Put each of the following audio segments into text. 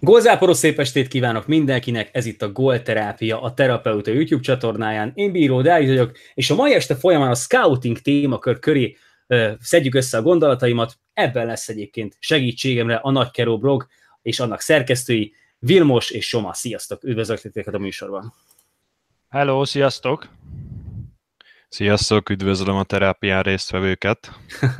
Gólzáporos szép estét kívánok mindenkinek, ez itt a Gólterápia, a Terapeuta YouTube csatornáján. Én Bíró Dávid vagyok, és a mai este folyamán a scouting témakör köré ö, szedjük össze a gondolataimat. Ebben lesz egyébként segítségemre a Nagy Keró blog és annak szerkesztői Vilmos és Soma. Sziasztok, üdvözlök a műsorban! Hello, sziasztok! Sziasztok, üdvözlöm a terápián résztvevőket.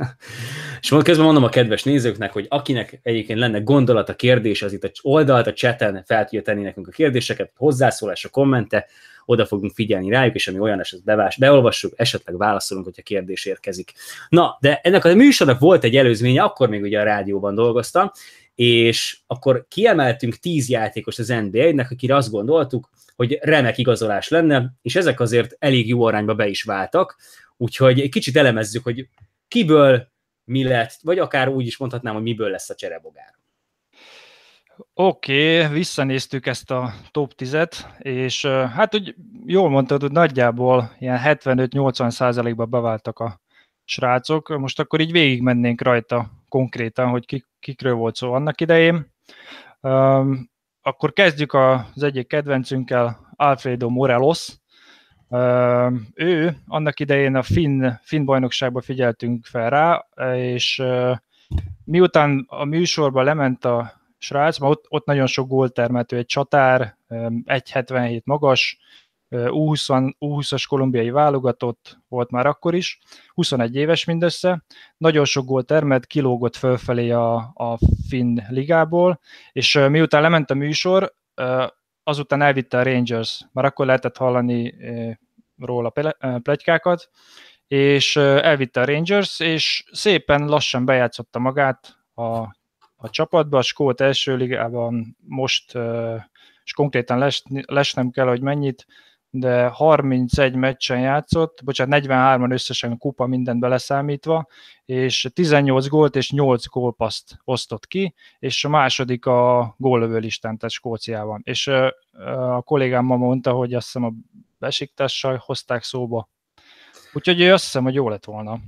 És most közben mondom a kedves nézőknek, hogy akinek egyébként lenne gondolata, kérdés, az itt a oldalt, a cseten fel tudja tenni nekünk a kérdéseket, hozzászólás, a kommente, oda fogunk figyelni rájuk, és ami olyan eset bevás, beolvassuk, esetleg válaszolunk, hogyha kérdés érkezik. Na, de ennek a műsornak volt egy előzménye, akkor még ugye a rádióban dolgoztam, és akkor kiemeltünk tíz játékos az NBA-nek, akire azt gondoltuk, hogy remek igazolás lenne, és ezek azért elég jó arányba be is váltak, úgyhogy egy kicsit elemezzük, hogy kiből mi lett, vagy akár úgy is mondhatnám, hogy miből lesz a cserebogár. Oké, okay, visszanéztük ezt a top 10-et, és hát úgy jól mondtad, hogy nagyjából ilyen 75-80 százalékba beváltak a srácok. Most akkor így végigmennénk rajta konkrétan, hogy kik, kikről volt szó annak idején. Akkor kezdjük az egyik kedvencünkkel, Alfredo Morelos. Ő annak idején a finn, finn bajnokságban figyeltünk fel rá, és miután a műsorba lement a srác, mert ott, ott nagyon sok gólt termelt, egy csatár, 1,77 magas, u 20 as kolumbiai válogatott volt már akkor is, 21 éves mindössze, nagyon sok gól termelt, kilógott fölfelé a, a Finn ligából, és miután lement a műsor, azután elvitte a Rangers, már akkor lehetett hallani róla plegykákat, és elvitte a Rangers, és szépen lassan bejátszotta magát a, a csapatba, a Skót első ligában most, és konkrétan les, les nem kell, hogy mennyit, de 31 meccsen játszott, bocsánat, 43-an összesen kupa mindent beleszámítva, és 18 gólt és 8 gólpaszt osztott ki, és a második a góllövő listán, tehát Skóciában. És a kollégám ma mondta, hogy azt hiszem a besiktással hozták szóba. Úgyhogy azt hiszem, hogy jó lett volna.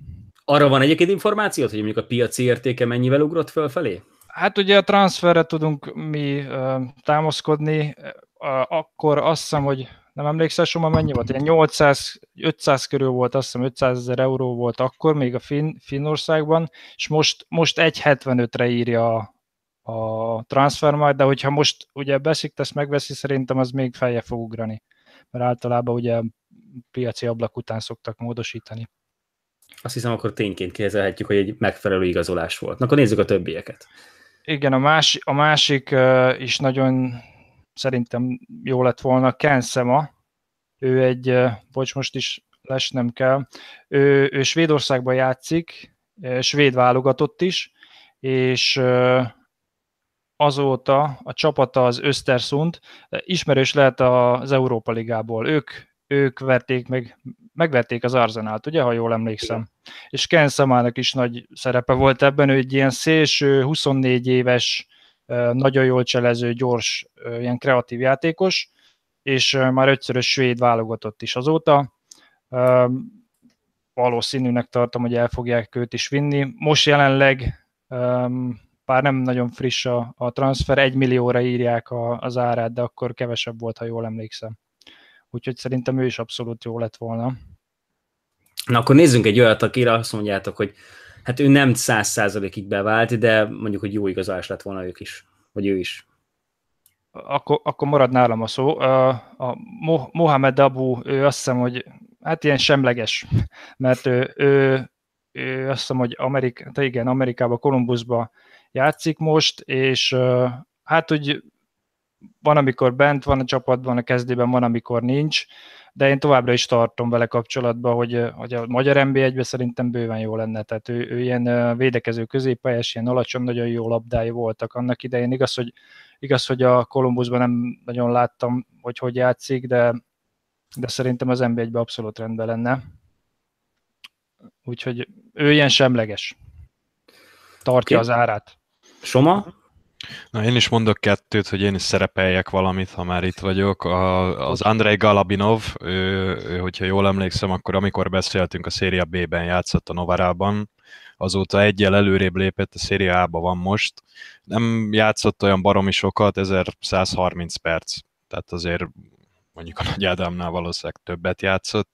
Arra van egyébként információt, hogy mondjuk a piaci értéke mennyivel ugrott fölfelé? Hát ugye a transferre tudunk mi támaszkodni, akkor azt hiszem, hogy nem emlékszel soha mennyi volt? Ilyen 800-500 körül volt, azt hiszem 500 ezer euró volt akkor, még a fin, Finnországban, és most, most 1,75-re írja a, a majd, de hogyha most ugye ezt megveszi, szerintem az még feljebb fog ugrani, mert általában ugye piaci ablak után szoktak módosítani. Azt hiszem, akkor tényként kezelhetjük, hogy egy megfelelő igazolás volt. Na, akkor nézzük a többieket. Igen, a, más, a másik uh, is nagyon szerintem jó lett volna. Sema, ő egy, bocs, most is lesnem kell, ő, ő Svédországban játszik, svéd válogatott is, és azóta a csapata az Östersund, ismerős lehet az Európa Ligából. Ők, ők verték meg, megverték az Arzenált, ugye, ha jól emlékszem. Igen. És Ken Szamának is nagy szerepe volt ebben, ő egy ilyen szélső, 24 éves nagyon jól cselező, gyors, ilyen kreatív játékos, és már ötszörös svéd válogatott is azóta. Valószínűnek tartom, hogy el fogják őt is vinni. Most jelenleg, pár nem nagyon friss a, a transfer, egy millióra írják a, az árát, de akkor kevesebb volt, ha jól emlékszem. Úgyhogy szerintem ő is abszolút jó lett volna. Na akkor nézzünk egy olyat, akire azt mondjátok, hogy hát ő nem száz százalékig bevált, de mondjuk, hogy jó igazolás lett volna ők is, vagy ő is. Akkor, akkor marad nálam a szó. A, Mohamed Abu, ő azt hiszem, hogy hát ilyen semleges, mert ő, ő, ő azt hiszem, hogy Amerik, hát igen, Amerikába, Kolumbuszba játszik most, és hát úgy van, amikor bent van a csapatban, a kezdében van, amikor nincs de én továbbra is tartom vele kapcsolatban, hogy, hogy a magyar nb 1 szerintem bőven jó lenne, tehát ő, ő ilyen védekező középpályás, ilyen alacsony, nagyon jó labdái voltak annak idején. Igaz, hogy, igaz, hogy a Kolumbuszban nem nagyon láttam, hogy hogy játszik, de, de szerintem az nb 1 abszolút rendben lenne. Úgyhogy ő ilyen semleges. Tartja okay. az árát. Soma? Na, én is mondok kettőt, hogy én is szerepeljek valamit, ha már itt vagyok. A, az Andrei Galabinov, ő, ő, hogyha jól emlékszem, akkor amikor beszéltünk, a Széria B-ben játszott a Novarában, azóta egyel előrébb lépett, a Széria A-ba van most. Nem játszott olyan baromi sokat, 1130 perc, tehát azért mondjuk a Nagy Ádámnál valószínűleg többet játszott.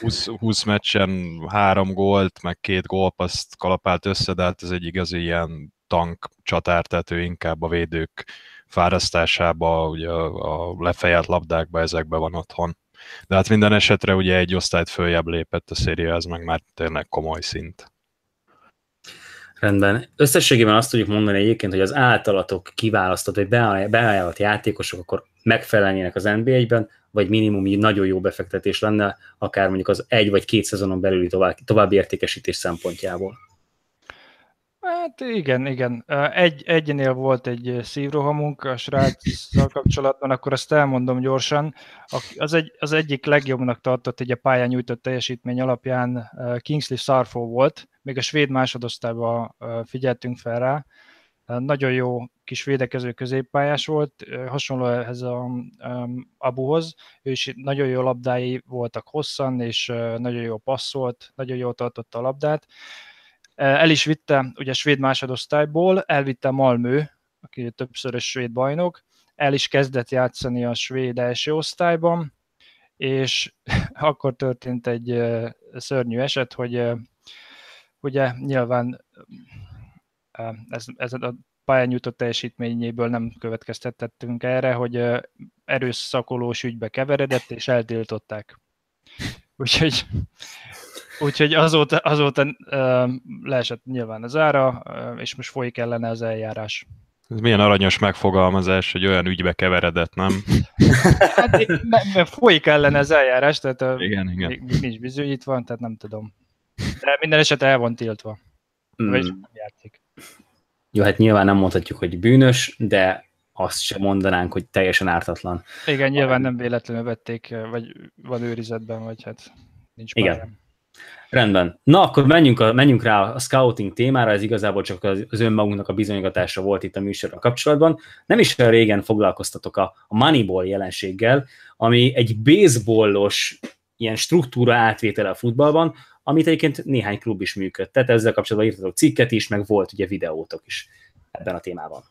20, 20 meccsen három gólt, meg két gólpaszt kalapált össze, de hát ez egy igazi ilyen tank csatár, tehát ő inkább a védők fárasztásába, ugye a lefejelt labdákba, ezekbe van otthon. De hát minden esetre ugye egy osztályt följebb lépett a széria, ez meg már tényleg komoly szint. Rendben. Összességében azt tudjuk mondani egyébként, hogy az általatok kiválasztott, vagy beajánlott játékosok akkor megfelelnének az NBA-ben, vagy minimum így nagyon jó befektetés lenne, akár mondjuk az egy vagy két szezonon belüli további értékesítés szempontjából. Hát igen, igen. Egy, egynél volt egy szívrohamunk a sráccal kapcsolatban, akkor azt elmondom gyorsan. Az, egy, az egyik legjobbnak tartott egy a pályán nyújtott teljesítmény alapján Kingsley Sarfo volt, még a svéd másodosztályban figyeltünk fel rá. Nagyon jó kis védekező középpályás volt, hasonló ehhez a um, Abuhoz, ő is nagyon jó labdái voltak hosszan, és nagyon jó passzolt, nagyon jól tartotta a labdát. El is vitte, ugye svéd másodosztályból, elvitte Malmö, aki többszörös svéd bajnok, el is kezdett játszani a svéd első osztályban, és akkor történt egy szörnyű eset, hogy ugye nyilván ez, ez a pályányújtott teljesítményéből nem következtetettünk erre, hogy erőszakolós ügybe keveredett, és eltiltották. Úgyhogy Úgyhogy azóta, azóta ö, leesett nyilván az ára, ö, és most folyik ellene az eljárás. Ez milyen aranyos megfogalmazás, hogy olyan ügybe keveredett, nem? hát, mert folyik ellene az eljárás, tehát igen, igen, igen. nincs bizonyítva, tehát nem tudom. De minden eset el van tiltva. Mm. Vagy nem játszik. Jó, hát nyilván nem mondhatjuk, hogy bűnös, de azt sem mondanánk, hogy teljesen ártatlan. Igen, nyilván nem véletlenül vették, vagy van őrizetben, vagy hát nincs pályán. Igen. Rendben. Na, akkor menjünk, a, menjünk rá a scouting témára, ez igazából csak az, önmagunknak a bizonygatása volt itt a műsorra kapcsolatban. Nem is olyan régen foglalkoztatok a, a moneyball jelenséggel, ami egy baseballos ilyen struktúra átvétele a futballban, amit egyébként néhány klub is működtet. Ezzel kapcsolatban írtatok cikket is, meg volt ugye videótok is ebben a témában.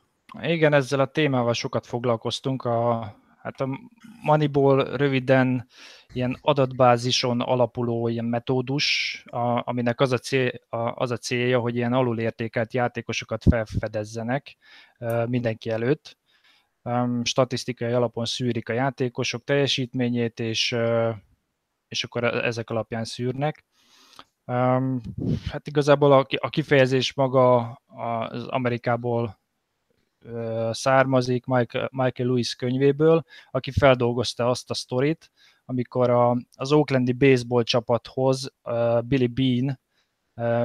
Igen, ezzel a témával sokat foglalkoztunk a Hát a Maniból röviden ilyen adatbázison alapuló ilyen metódus, a, aminek az a, cél, a, az a célja, hogy ilyen alulértékelt játékosokat felfedezzenek mindenki előtt. statisztikai alapon szűrik a játékosok teljesítményét, és, és akkor e-, ezek alapján szűrnek. Um, hát igazából a, a kifejezés maga az Amerikából származik Michael, Michael Lewis könyvéből, aki feldolgozta azt a sztorit, amikor a, az Oaklandi baseball csapathoz Billy Bean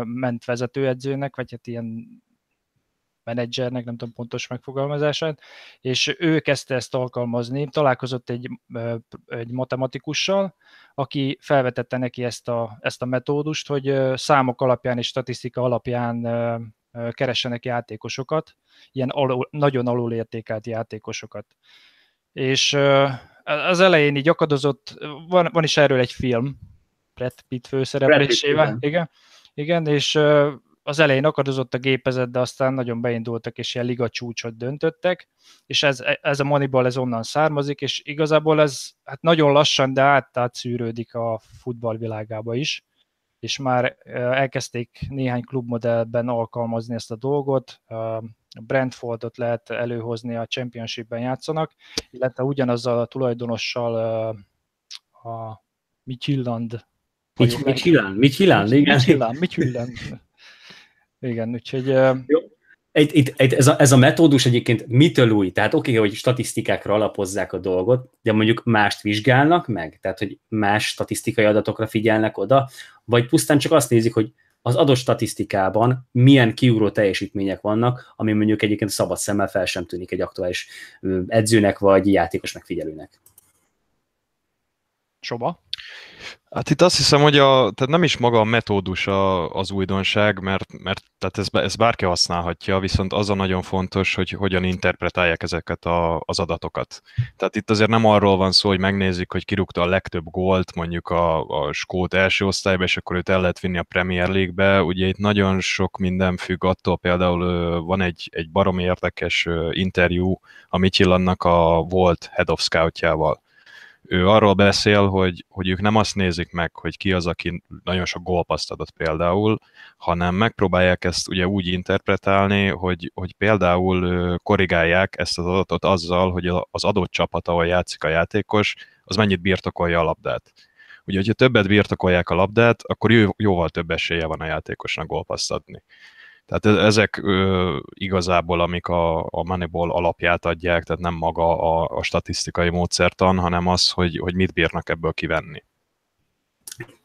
ment vezetőedzőnek, vagy hát ilyen menedzsernek, nem tudom pontos megfogalmazását, és ő kezdte ezt alkalmazni, találkozott egy, egy matematikussal, aki felvetette neki ezt a, ezt a metódust, hogy számok alapján és statisztika alapján keressenek játékosokat, ilyen alul, nagyon alulértékelt játékosokat. És az elején így akadozott, van, van is erről egy film, Brad Pitt főszereplésével, igen. igen, igen, és az elején akadozott a gépezet, de aztán nagyon beindultak, és ilyen liga csúcsot döntöttek, és ez, ez a Moneyball ez onnan származik, és igazából ez hát nagyon lassan, de át, átszűrődik a futballvilágába is, és már elkezdték néhány klubmodellben alkalmazni ezt a dolgot, Brentfordot lehet előhozni, a Championship-ben játszanak, illetve ugyanazzal a tulajdonossal a Michilland. Mitchelland, Mitchelland, igen. Mitchelland, Mitchelland. Igen, úgyhogy... Jó, egy, egy, egy, ez, a, ez a metódus egyébként mitől új? Tehát oké, okay, hogy statisztikákra alapozzák a dolgot, de mondjuk mást vizsgálnak meg? Tehát, hogy más statisztikai adatokra figyelnek oda? Vagy pusztán csak azt nézik, hogy az adott statisztikában milyen kiugró teljesítmények vannak, ami mondjuk egyébként szabad szemmel fel sem tűnik egy aktuális edzőnek vagy játékos megfigyelőnek. Soba? Hát itt azt hiszem, hogy a, tehát nem is maga a metódus a, az újdonság, mert, mert tehát ez, ez bárki használhatja, viszont az a nagyon fontos, hogy hogyan interpretálják ezeket a, az adatokat. Tehát itt azért nem arról van szó, hogy megnézzük, hogy kirúgta a legtöbb gólt mondjuk a, a Skót első osztályba, és akkor őt el lehet vinni a Premier League-be. Ugye itt nagyon sok minden függ attól, például van egy, egy baromi érdekes interjú a Michellannak a volt head of scoutjával ő arról beszél, hogy, hogy ők nem azt nézik meg, hogy ki az, aki nagyon sok gólpaszt adott például, hanem megpróbálják ezt ugye úgy interpretálni, hogy, hogy például korrigálják ezt az adatot azzal, hogy az adott csapat, ahol játszik a játékos, az mennyit birtokolja a labdát. Ugye, hogyha többet birtokolják a labdát, akkor jó, jóval több esélye van a játékosnak gólpaszt adni. Tehát e- ezek ö, igazából, amik a, a Moneyball alapját adják, tehát nem maga a, a statisztikai módszertan, hanem az, hogy, hogy mit bírnak ebből kivenni.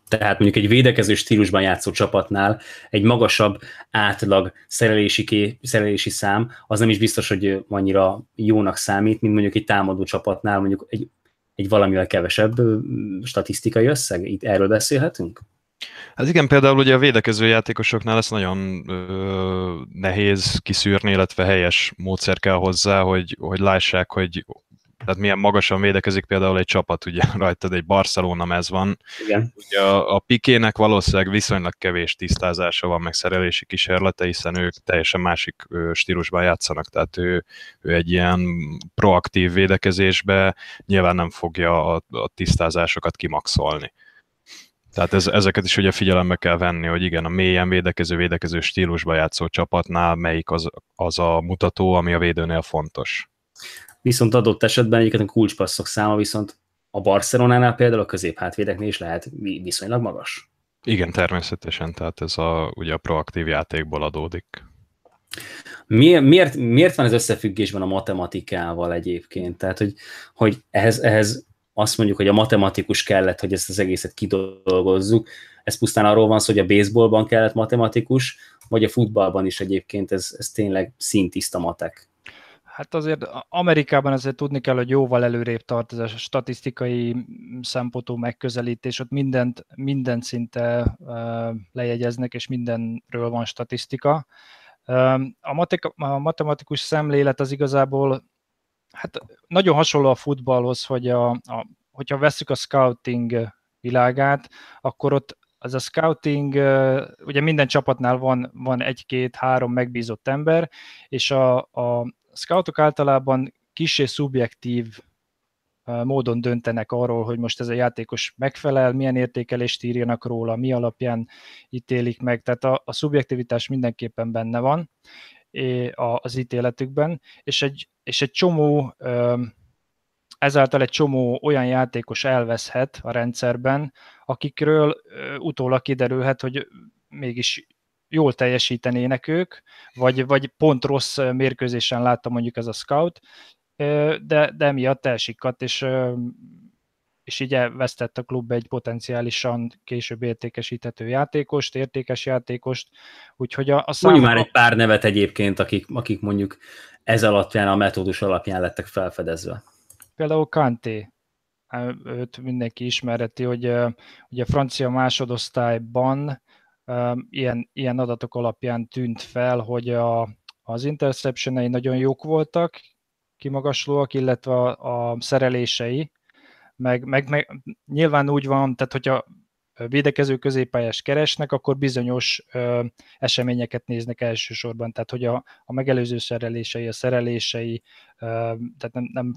Tehát mondjuk egy védekező stílusban játszó csapatnál egy magasabb átlag szerelési, ké, szerelési szám az nem is biztos, hogy annyira jónak számít, mint mondjuk egy támadó csapatnál mondjuk egy, egy valamivel kevesebb statisztikai összeg. Itt erről beszélhetünk? Hát igen, például ugye a védekező játékosoknál lesz nagyon ö, nehéz kiszűrni, illetve helyes módszer kell hozzá, hogy, hogy lássák, hogy tehát milyen magasan védekezik például egy csapat, ugye rajtad egy Barcelona ez van. Igen. Ugye a, a Pikének valószínűleg viszonylag kevés tisztázása van, meg szerelési kísérlete, hiszen ők teljesen másik stílusban játszanak, tehát ő, ő egy ilyen proaktív védekezésbe nyilván nem fogja a, a tisztázásokat kimaxolni. Tehát ez, ezeket is ugye figyelembe kell venni, hogy igen, a mélyen védekező-védekező stílusba játszó csapatnál melyik az, az a mutató, ami a védőnél fontos. Viszont adott esetben egyébként a kulcspasszok száma viszont a Barcelonánál például a középhátvédeknél is lehet viszonylag magas. Igen, természetesen, tehát ez a, ugye a proaktív játékból adódik. Miért, miért, miért van ez összefüggésben a matematikával egyébként? Tehát, hogy, hogy ehhez, ehhez azt mondjuk, hogy a matematikus kellett, hogy ezt az egészet kidolgozzuk. Ez pusztán arról van szó, hogy a baseballban kellett matematikus, vagy a futballban is egyébként ez, ez tényleg szintiszta matek. Hát azért Amerikában azért tudni kell, hogy jóval előrébb tart ez a statisztikai szempontú megközelítés, ott mindent, minden szinte lejegyeznek, és mindenről van statisztika. A, matek, a matematikus szemlélet az igazából hát nagyon hasonló a futballhoz, hogy a, a, hogyha veszük a scouting világát, akkor ott az a scouting, ugye minden csapatnál van, van egy-két-három megbízott ember, és a, a scoutok általában kissé szubjektív módon döntenek arról, hogy most ez a játékos megfelel, milyen értékelést írjanak róla, mi alapján ítélik meg. Tehát a, a szubjektivitás mindenképpen benne van, az ítéletükben, és egy, és egy csomó ezáltal egy csomó olyan játékos elveszhet a rendszerben, akikről utólag kiderülhet, hogy mégis jól teljesítenének ők, vagy, vagy pont rossz mérkőzésen látta mondjuk ez a scout, de, de miatt elsikadt, és és így elvesztett a klub egy potenciálisan később értékesíthető játékost, értékes játékost, úgyhogy a, a szám... Mondjuk már egy pár nevet egyébként, akik, akik mondjuk ez alapján, a metódus alapján lettek felfedezve. Például Kanté, hát, őt mindenki ismereti, hogy ugye francia másodosztályban ilyen, ilyen adatok alapján tűnt fel, hogy a, az interceptionei nagyon jók voltak, kimagaslóak, illetve a, a szerelései, meg, meg, meg nyilván úgy van, tehát hogyha védekező középpályás keresnek, akkor bizonyos ö, eseményeket néznek elsősorban, tehát hogy a, a megelőző szerelései, a szerelései, ö, tehát nem, nem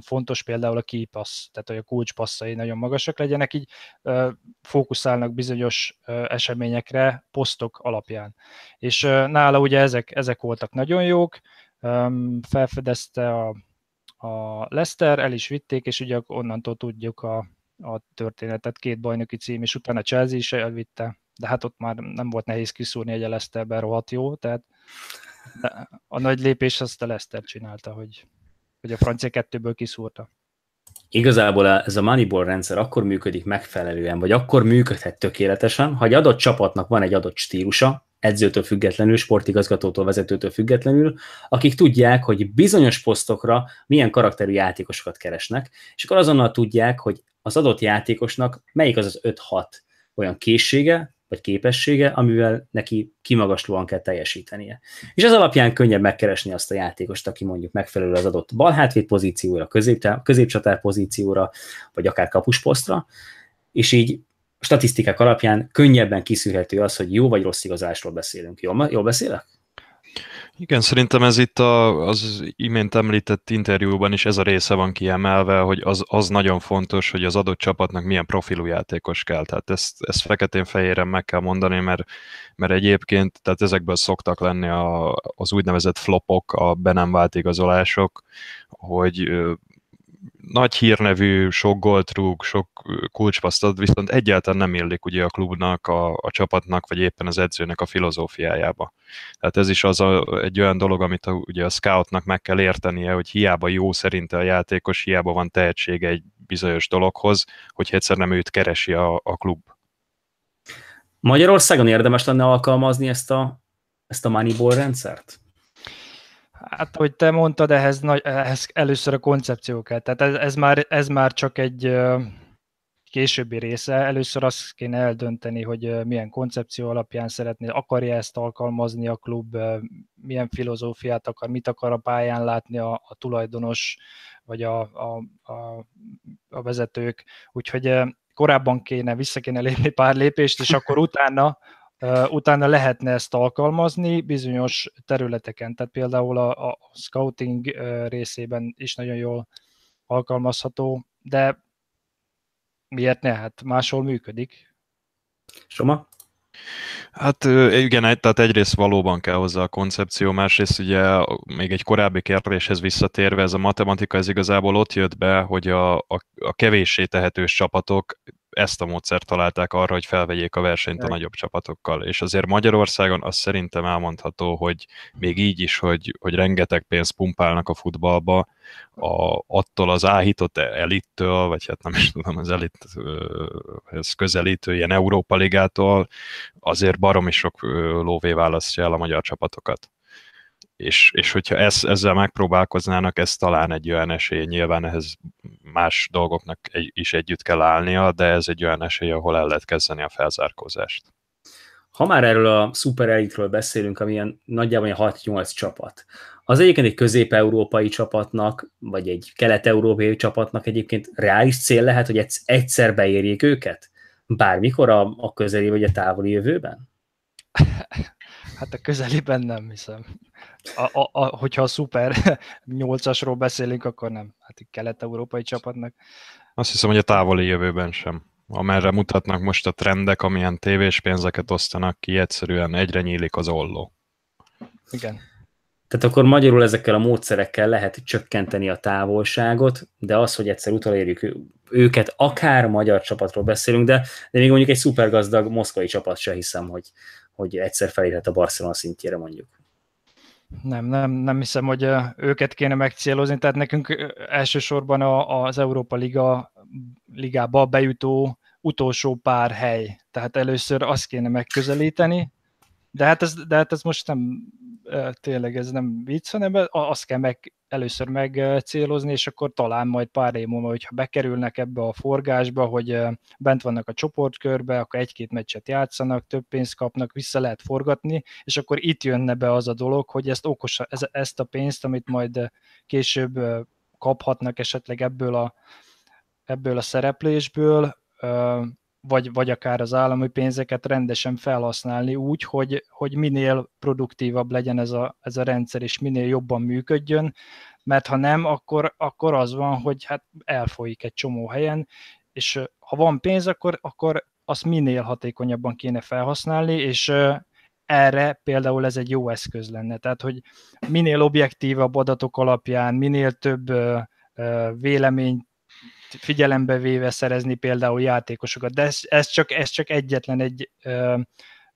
fontos például a kipassz, tehát hogy a kulcspasszai nagyon magasak legyenek, így fókuszálnak bizonyos eseményekre posztok alapján. És nála ugye ezek, ezek voltak nagyon jók, felfedezte a a Leicester, el is vitték, és ugye onnantól tudjuk a, a történetet, két bajnoki cím, és utána Chelsea is elvitte, de hát ott már nem volt nehéz kiszúrni, hogy a Leicesterben rohadt jó, tehát a nagy lépés azt a Leicester csinálta, hogy, hogy a francia kettőből kiszúrta. Igazából ez a Moneyball rendszer akkor működik megfelelően, vagy akkor működhet tökéletesen, ha egy adott csapatnak van egy adott stílusa, edzőtől függetlenül, sportigazgatótól, vezetőtől függetlenül, akik tudják, hogy bizonyos posztokra milyen karakterű játékosokat keresnek, és akkor azonnal tudják, hogy az adott játékosnak melyik az az 5-6 olyan készsége, vagy képessége, amivel neki kimagaslóan kell teljesítenie. És ez alapján könnyebb megkeresni azt a játékost, aki mondjuk megfelelő az adott balhátvét pozícióra, közép, középcsatár pozícióra, vagy akár kapusposztra, és így statisztikák alapján könnyebben kiszűrhető az, hogy jó vagy rossz igazásról beszélünk. Jól, jól beszélek? Igen, szerintem ez itt a, az imént említett interjúban is ez a része van kiemelve, hogy az, az nagyon fontos, hogy az adott csapatnak milyen profilú játékos kell. Tehát ezt, ezt feketén-fehéren meg kell mondani, mert, mert egyébként tehát ezekből szoktak lenni a, az úgynevezett flopok, a be nem vált igazolások, hogy nagy hírnevű, sok gólt rúg, sok kulcspaszt ad, viszont egyáltalán nem illik ugye a klubnak, a, a csapatnak, vagy éppen az edzőnek a filozófiájába. Tehát ez is az a, egy olyan dolog, amit a, ugye a scoutnak meg kell értenie, hogy hiába jó szerinte a játékos, hiába van tehetsége egy bizonyos dologhoz, hogy egyszer nem őt keresi a, a klub. Magyarországon érdemes lenne alkalmazni ezt a, ezt a Moneyball rendszert? Hát, hogy te mondtad, ehhez, nagy, ehhez először a koncepció kell. Tehát ez, ez, már, ez már csak egy későbbi része. Először azt kéne eldönteni, hogy milyen koncepció alapján szeretné, akarja ezt alkalmazni a klub, milyen filozófiát akar, mit akar a pályán látni a, a tulajdonos vagy a, a, a, a vezetők. Úgyhogy korábban kéne, vissza kéne lépni pár lépést, és akkor utána utána lehetne ezt alkalmazni bizonyos területeken, tehát például a, a scouting részében is nagyon jól alkalmazható, de miért ne? Hát máshol működik. Soma? Hát igen, tehát egyrészt valóban kell hozzá a koncepció, másrészt ugye még egy korábbi kérdéshez visszatérve, ez a matematika, ez igazából ott jött be, hogy a, a, a kevéssé tehetős csapatok ezt a módszert találták arra, hogy felvegyék a versenyt a nagyobb csapatokkal. És azért Magyarországon azt szerintem elmondható, hogy még így is, hogy, hogy rengeteg pénzt pumpálnak a futballba, a, attól az áhított elittől, vagy hát nem is tudom, az elithez közelítő ilyen Európa Ligától azért barom sok lóvé választja el a magyar csapatokat és, és hogyha ez, ezzel megpróbálkoznának, ez talán egy olyan esély, nyilván ehhez más dolgoknak egy, is együtt kell állnia, de ez egy olyan esély, ahol el lehet kezdeni a felzárkózást. Ha már erről a szuper elitről beszélünk, ilyen nagyjából 6-8 csapat, az egyébként egy közép-európai csapatnak, vagy egy kelet-európai csapatnak egyébként reális cél lehet, hogy egyszer beérjék őket? Bármikor a, a közeli vagy a távoli jövőben? Hát a közeliben nem hiszem. A, a, a, hogyha a szuper 8-asról beszélünk, akkor nem. Hát egy kelet-európai csapatnak. Azt hiszem, hogy a távoli jövőben sem. Amerre mutatnak most a trendek, amilyen tévés pénzeket osztanak ki, egyszerűen egyre nyílik az olló. Igen. Tehát akkor magyarul ezekkel a módszerekkel lehet csökkenteni a távolságot, de az, hogy egyszer utalérjük őket, akár magyar csapatról beszélünk, de, de még mondjuk egy szupergazdag moszkvai csapat se hiszem, hogy hogy egyszer felérhet a Barcelona szintjére mondjuk. Nem, nem, nem hiszem, hogy őket kéne megcélozni, tehát nekünk elsősorban a, az Európa Liga, Ligába bejutó utolsó pár hely, tehát először azt kéne megközelíteni, de hát ez, de hát ez most nem tényleg ez nem vicc, hanem azt kell meg, először megcélozni, és akkor talán majd pár év múlva, hogyha bekerülnek ebbe a forgásba, hogy bent vannak a csoportkörbe, akkor egy-két meccset játszanak, több pénzt kapnak, vissza lehet forgatni, és akkor itt jönne be az a dolog, hogy ezt okosa, ezt a pénzt, amit majd később kaphatnak esetleg ebből a, ebből a szereplésből, vagy, vagy akár az állami pénzeket rendesen felhasználni úgy, hogy, hogy minél produktívabb legyen ez a, ez a rendszer, és minél jobban működjön, mert ha nem, akkor, akkor az van, hogy hát elfolyik egy csomó helyen, és ha van pénz, akkor, akkor azt minél hatékonyabban kéne felhasználni, és erre például ez egy jó eszköz lenne. Tehát, hogy minél objektívabb adatok alapján, minél több véleményt figyelembe véve szerezni például játékosokat. De ez, ez, csak, ez csak egyetlen egy ö,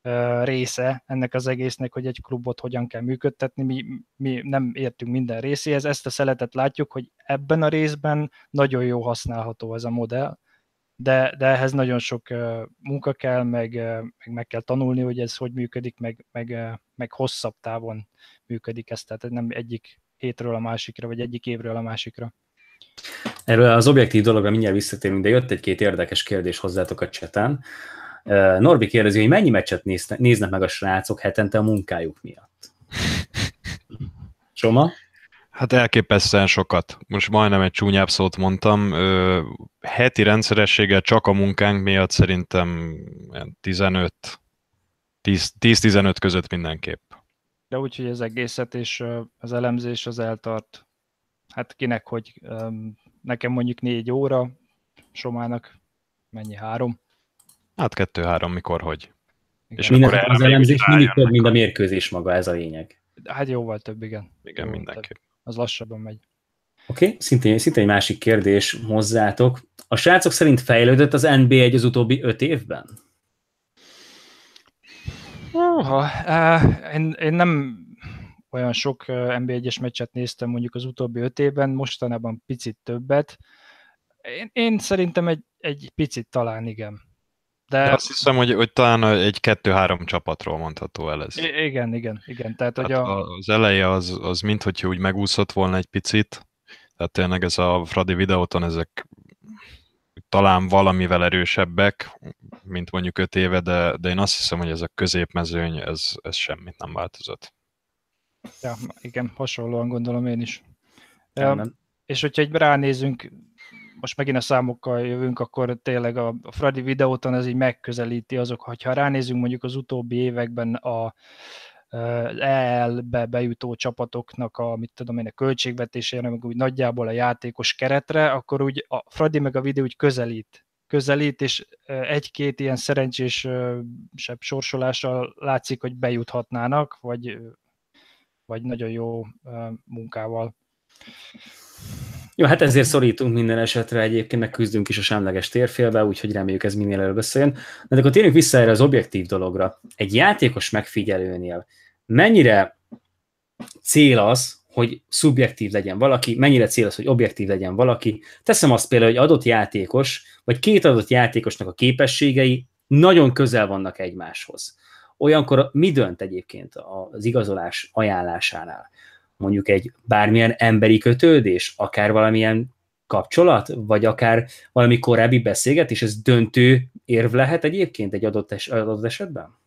ö, része ennek az egésznek, hogy egy klubot hogyan kell működtetni. Mi, mi nem értünk minden részéhez, ezt a szeletet látjuk, hogy ebben a részben nagyon jó használható ez a modell, de, de ehhez nagyon sok munka kell, meg, meg meg kell tanulni, hogy ez hogy működik, meg, meg, meg hosszabb távon működik ez, tehát nem egyik hétről a másikra, vagy egyik évről a másikra. Erről az objektív dologra mindjárt visszatérünk, de jött egy-két érdekes kérdés hozzátok a cseten. Norbi kérdezi, hogy mennyi meccset néznek, néznek meg a srácok hetente a munkájuk miatt? Soma? Hát elképesztően sokat. Most majdnem egy csúnyább szót mondtam. Ö, heti rendszerességgel csak a munkánk miatt szerintem 15, 10-15 között mindenképp. De úgyhogy az egészet és az elemzés az eltart. Hát kinek hogy nekem mondjuk négy óra, Somának mennyi három? Hát kettő-három, mikor hogy. Igen. És Minden, akkor az elemzés mindig több, mint a mérkőzés maga, ez a lényeg. Hát jóval több, igen. Igen, jóval mindenképp. Az lassabban megy. Oké, okay. szintén, szintén egy másik kérdés hozzátok. A srácok szerint fejlődött az NB1 az utóbbi öt évben? uh, én, én nem olyan sok NB1-es meccset néztem mondjuk az utóbbi öt évben, mostanában picit többet. Én, én szerintem egy, egy picit talán igen. De... De azt hiszem, hogy, hogy talán egy kettő-három csapatról mondható el ez. I- igen, igen, igen. Tehát, hát hogy a... Az eleje az, az mint hogyha úgy megúszott volna egy picit, tehát tényleg ez a Fradi videóton ezek talán valamivel erősebbek, mint mondjuk öt éve, de, de én azt hiszem, hogy ez a középmezőny, ez, ez semmit nem változott. Ja, igen, hasonlóan gondolom én is. Nem, nem. És hogyha egy ránézünk, most megint a számokkal jövünk, akkor tényleg a, Fradi videóton ez így megközelíti azok, hogyha ránézünk mondjuk az utóbbi években a EL-be bejutó csapatoknak a, mit tudom én, a költségvetésére, meg úgy nagyjából a játékos keretre, akkor úgy a Fradi meg a videó úgy közelít közelít, és egy-két ilyen szerencsésebb sorsolással látszik, hogy bejuthatnának, vagy vagy nagyon jó munkával. Jó, hát ezért szorítunk minden esetre egyébként, meg küzdünk is a semleges térfélbe, úgyhogy reméljük ez minél előbb összejön. De akkor térjünk vissza erre az objektív dologra. Egy játékos megfigyelőnél mennyire cél az, hogy szubjektív legyen valaki, mennyire cél az, hogy objektív legyen valaki. Teszem azt például, hogy adott játékos, vagy két adott játékosnak a képességei nagyon közel vannak egymáshoz olyankor mi dönt egyébként az igazolás ajánlásánál? Mondjuk egy bármilyen emberi kötődés, akár valamilyen kapcsolat, vagy akár valami korábbi beszélgetés, ez döntő érv lehet egyébként egy adott, es, adott esetben?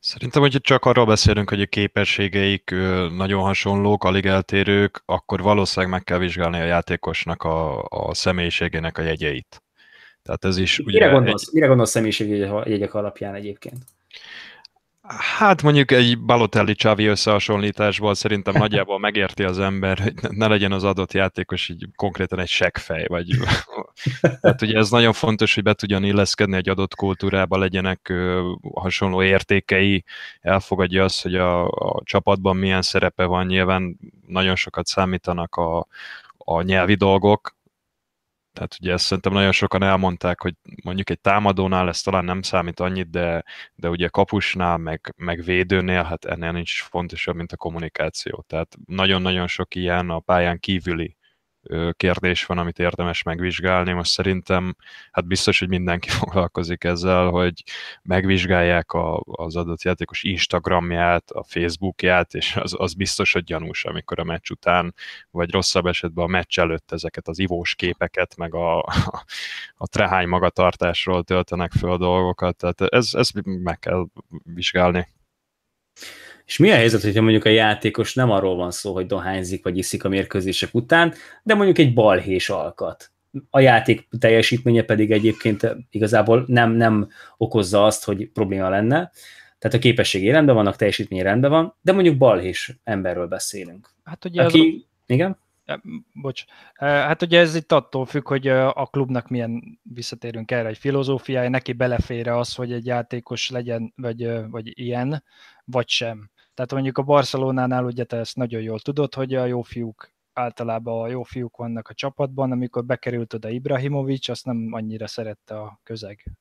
Szerintem, hogyha csak arról beszélünk, hogy a képességeik nagyon hasonlók, alig eltérők, akkor valószínűleg meg kell vizsgálni a játékosnak a, a személyiségének a jegyeit. Tehát ez is... Mire ugye gondolsz, egy... mire gondolsz személyiségjegyek alapján egyébként? Hát mondjuk egy balotelli csávi összehasonlításból szerintem nagyjából megérti az ember, hogy ne legyen az adott játékos így konkrétan egy seggfej, vagy hát ugye ez nagyon fontos, hogy be tudjon illeszkedni egy adott kultúrába, legyenek hasonló értékei, elfogadja azt, hogy a, a csapatban milyen szerepe van, nyilván nagyon sokat számítanak a, a nyelvi dolgok, tehát ugye ezt szerintem nagyon sokan elmondták, hogy mondjuk egy támadónál ez talán nem számít annyit, de, de ugye kapusnál, meg, meg védőnél, hát ennél nincs fontosabb, mint a kommunikáció. Tehát nagyon-nagyon sok ilyen a pályán kívüli kérdés van, amit érdemes megvizsgálni. Most szerintem hát biztos, hogy mindenki foglalkozik ezzel, hogy megvizsgálják a, az adott játékos Instagramját, a Facebookját, és az, az biztos, hogy gyanús, amikor a meccs után, vagy rosszabb esetben a meccs előtt ezeket az ivós képeket, meg a, a, a trehány magatartásról töltenek föl dolgokat. Tehát ez, meg kell vizsgálni. És mi a helyzet, hogyha mondjuk a játékos nem arról van szó, hogy dohányzik vagy iszik a mérkőzések után, de mondjuk egy balhés alkat. A játék teljesítménye pedig egyébként igazából nem, nem okozza azt, hogy probléma lenne. Tehát a képességé rendben vannak, teljesítmény rendben van, de mondjuk balhés emberről beszélünk. Hát ugye Aki, az... Igen? Bocs. Hát ugye ez itt attól függ, hogy a klubnak milyen, visszatérünk erre, egy filozófiája, neki belefér az, hogy egy játékos legyen, vagy, vagy ilyen, vagy sem. Tehát mondjuk a Barcelonánál ugye te ezt nagyon jól tudod, hogy a jó fiúk általában a jó fiúk vannak a csapatban, amikor bekerült oda Ibrahimovic, azt nem annyira szerette a közeg,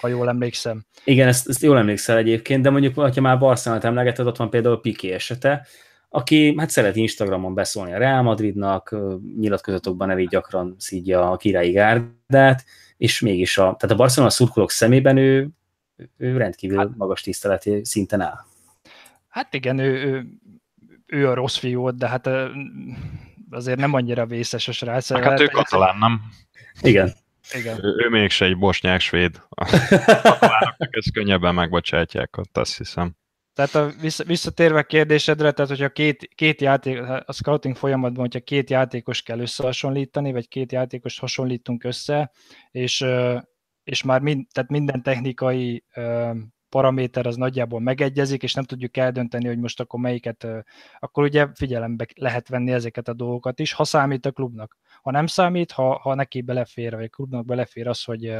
ha jól emlékszem. Igen, ezt, ezt jól emlékszel egyébként, de mondjuk, ha már Barcelonát emlegeted, ott van például Piqué esete, aki hát szeret Instagramon beszólni a Real Madridnak, nyilatkozatokban elég gyakran szídja a királyi gárdát, és mégis a, tehát a Barcelona szurkolók szemében ő, ő rendkívül hát, magas tiszteleti szinten áll. Hát igen, ő, ő, ő a rossz fiú, de hát azért nem annyira vészes a srác. Hát, hát ő katalán, nem? Igen. Igen. Ő, ő mégse egy bosnyák-svéd. A katalánoknak ezt könnyebben megbocsátják ott, azt hiszem. Tehát a, visszatérve kérdésedre, tehát hogyha két, két játék, a scouting folyamatban, hogyha két játékos kell összehasonlítani, vagy két játékos hasonlítunk össze, és, és már mind, tehát minden technikai paraméter az nagyjából megegyezik, és nem tudjuk eldönteni, hogy most akkor melyiket, akkor ugye figyelembe lehet venni ezeket a dolgokat is, ha számít a klubnak. Ha nem számít, ha, ha neki belefér, vagy a klubnak belefér az, hogy,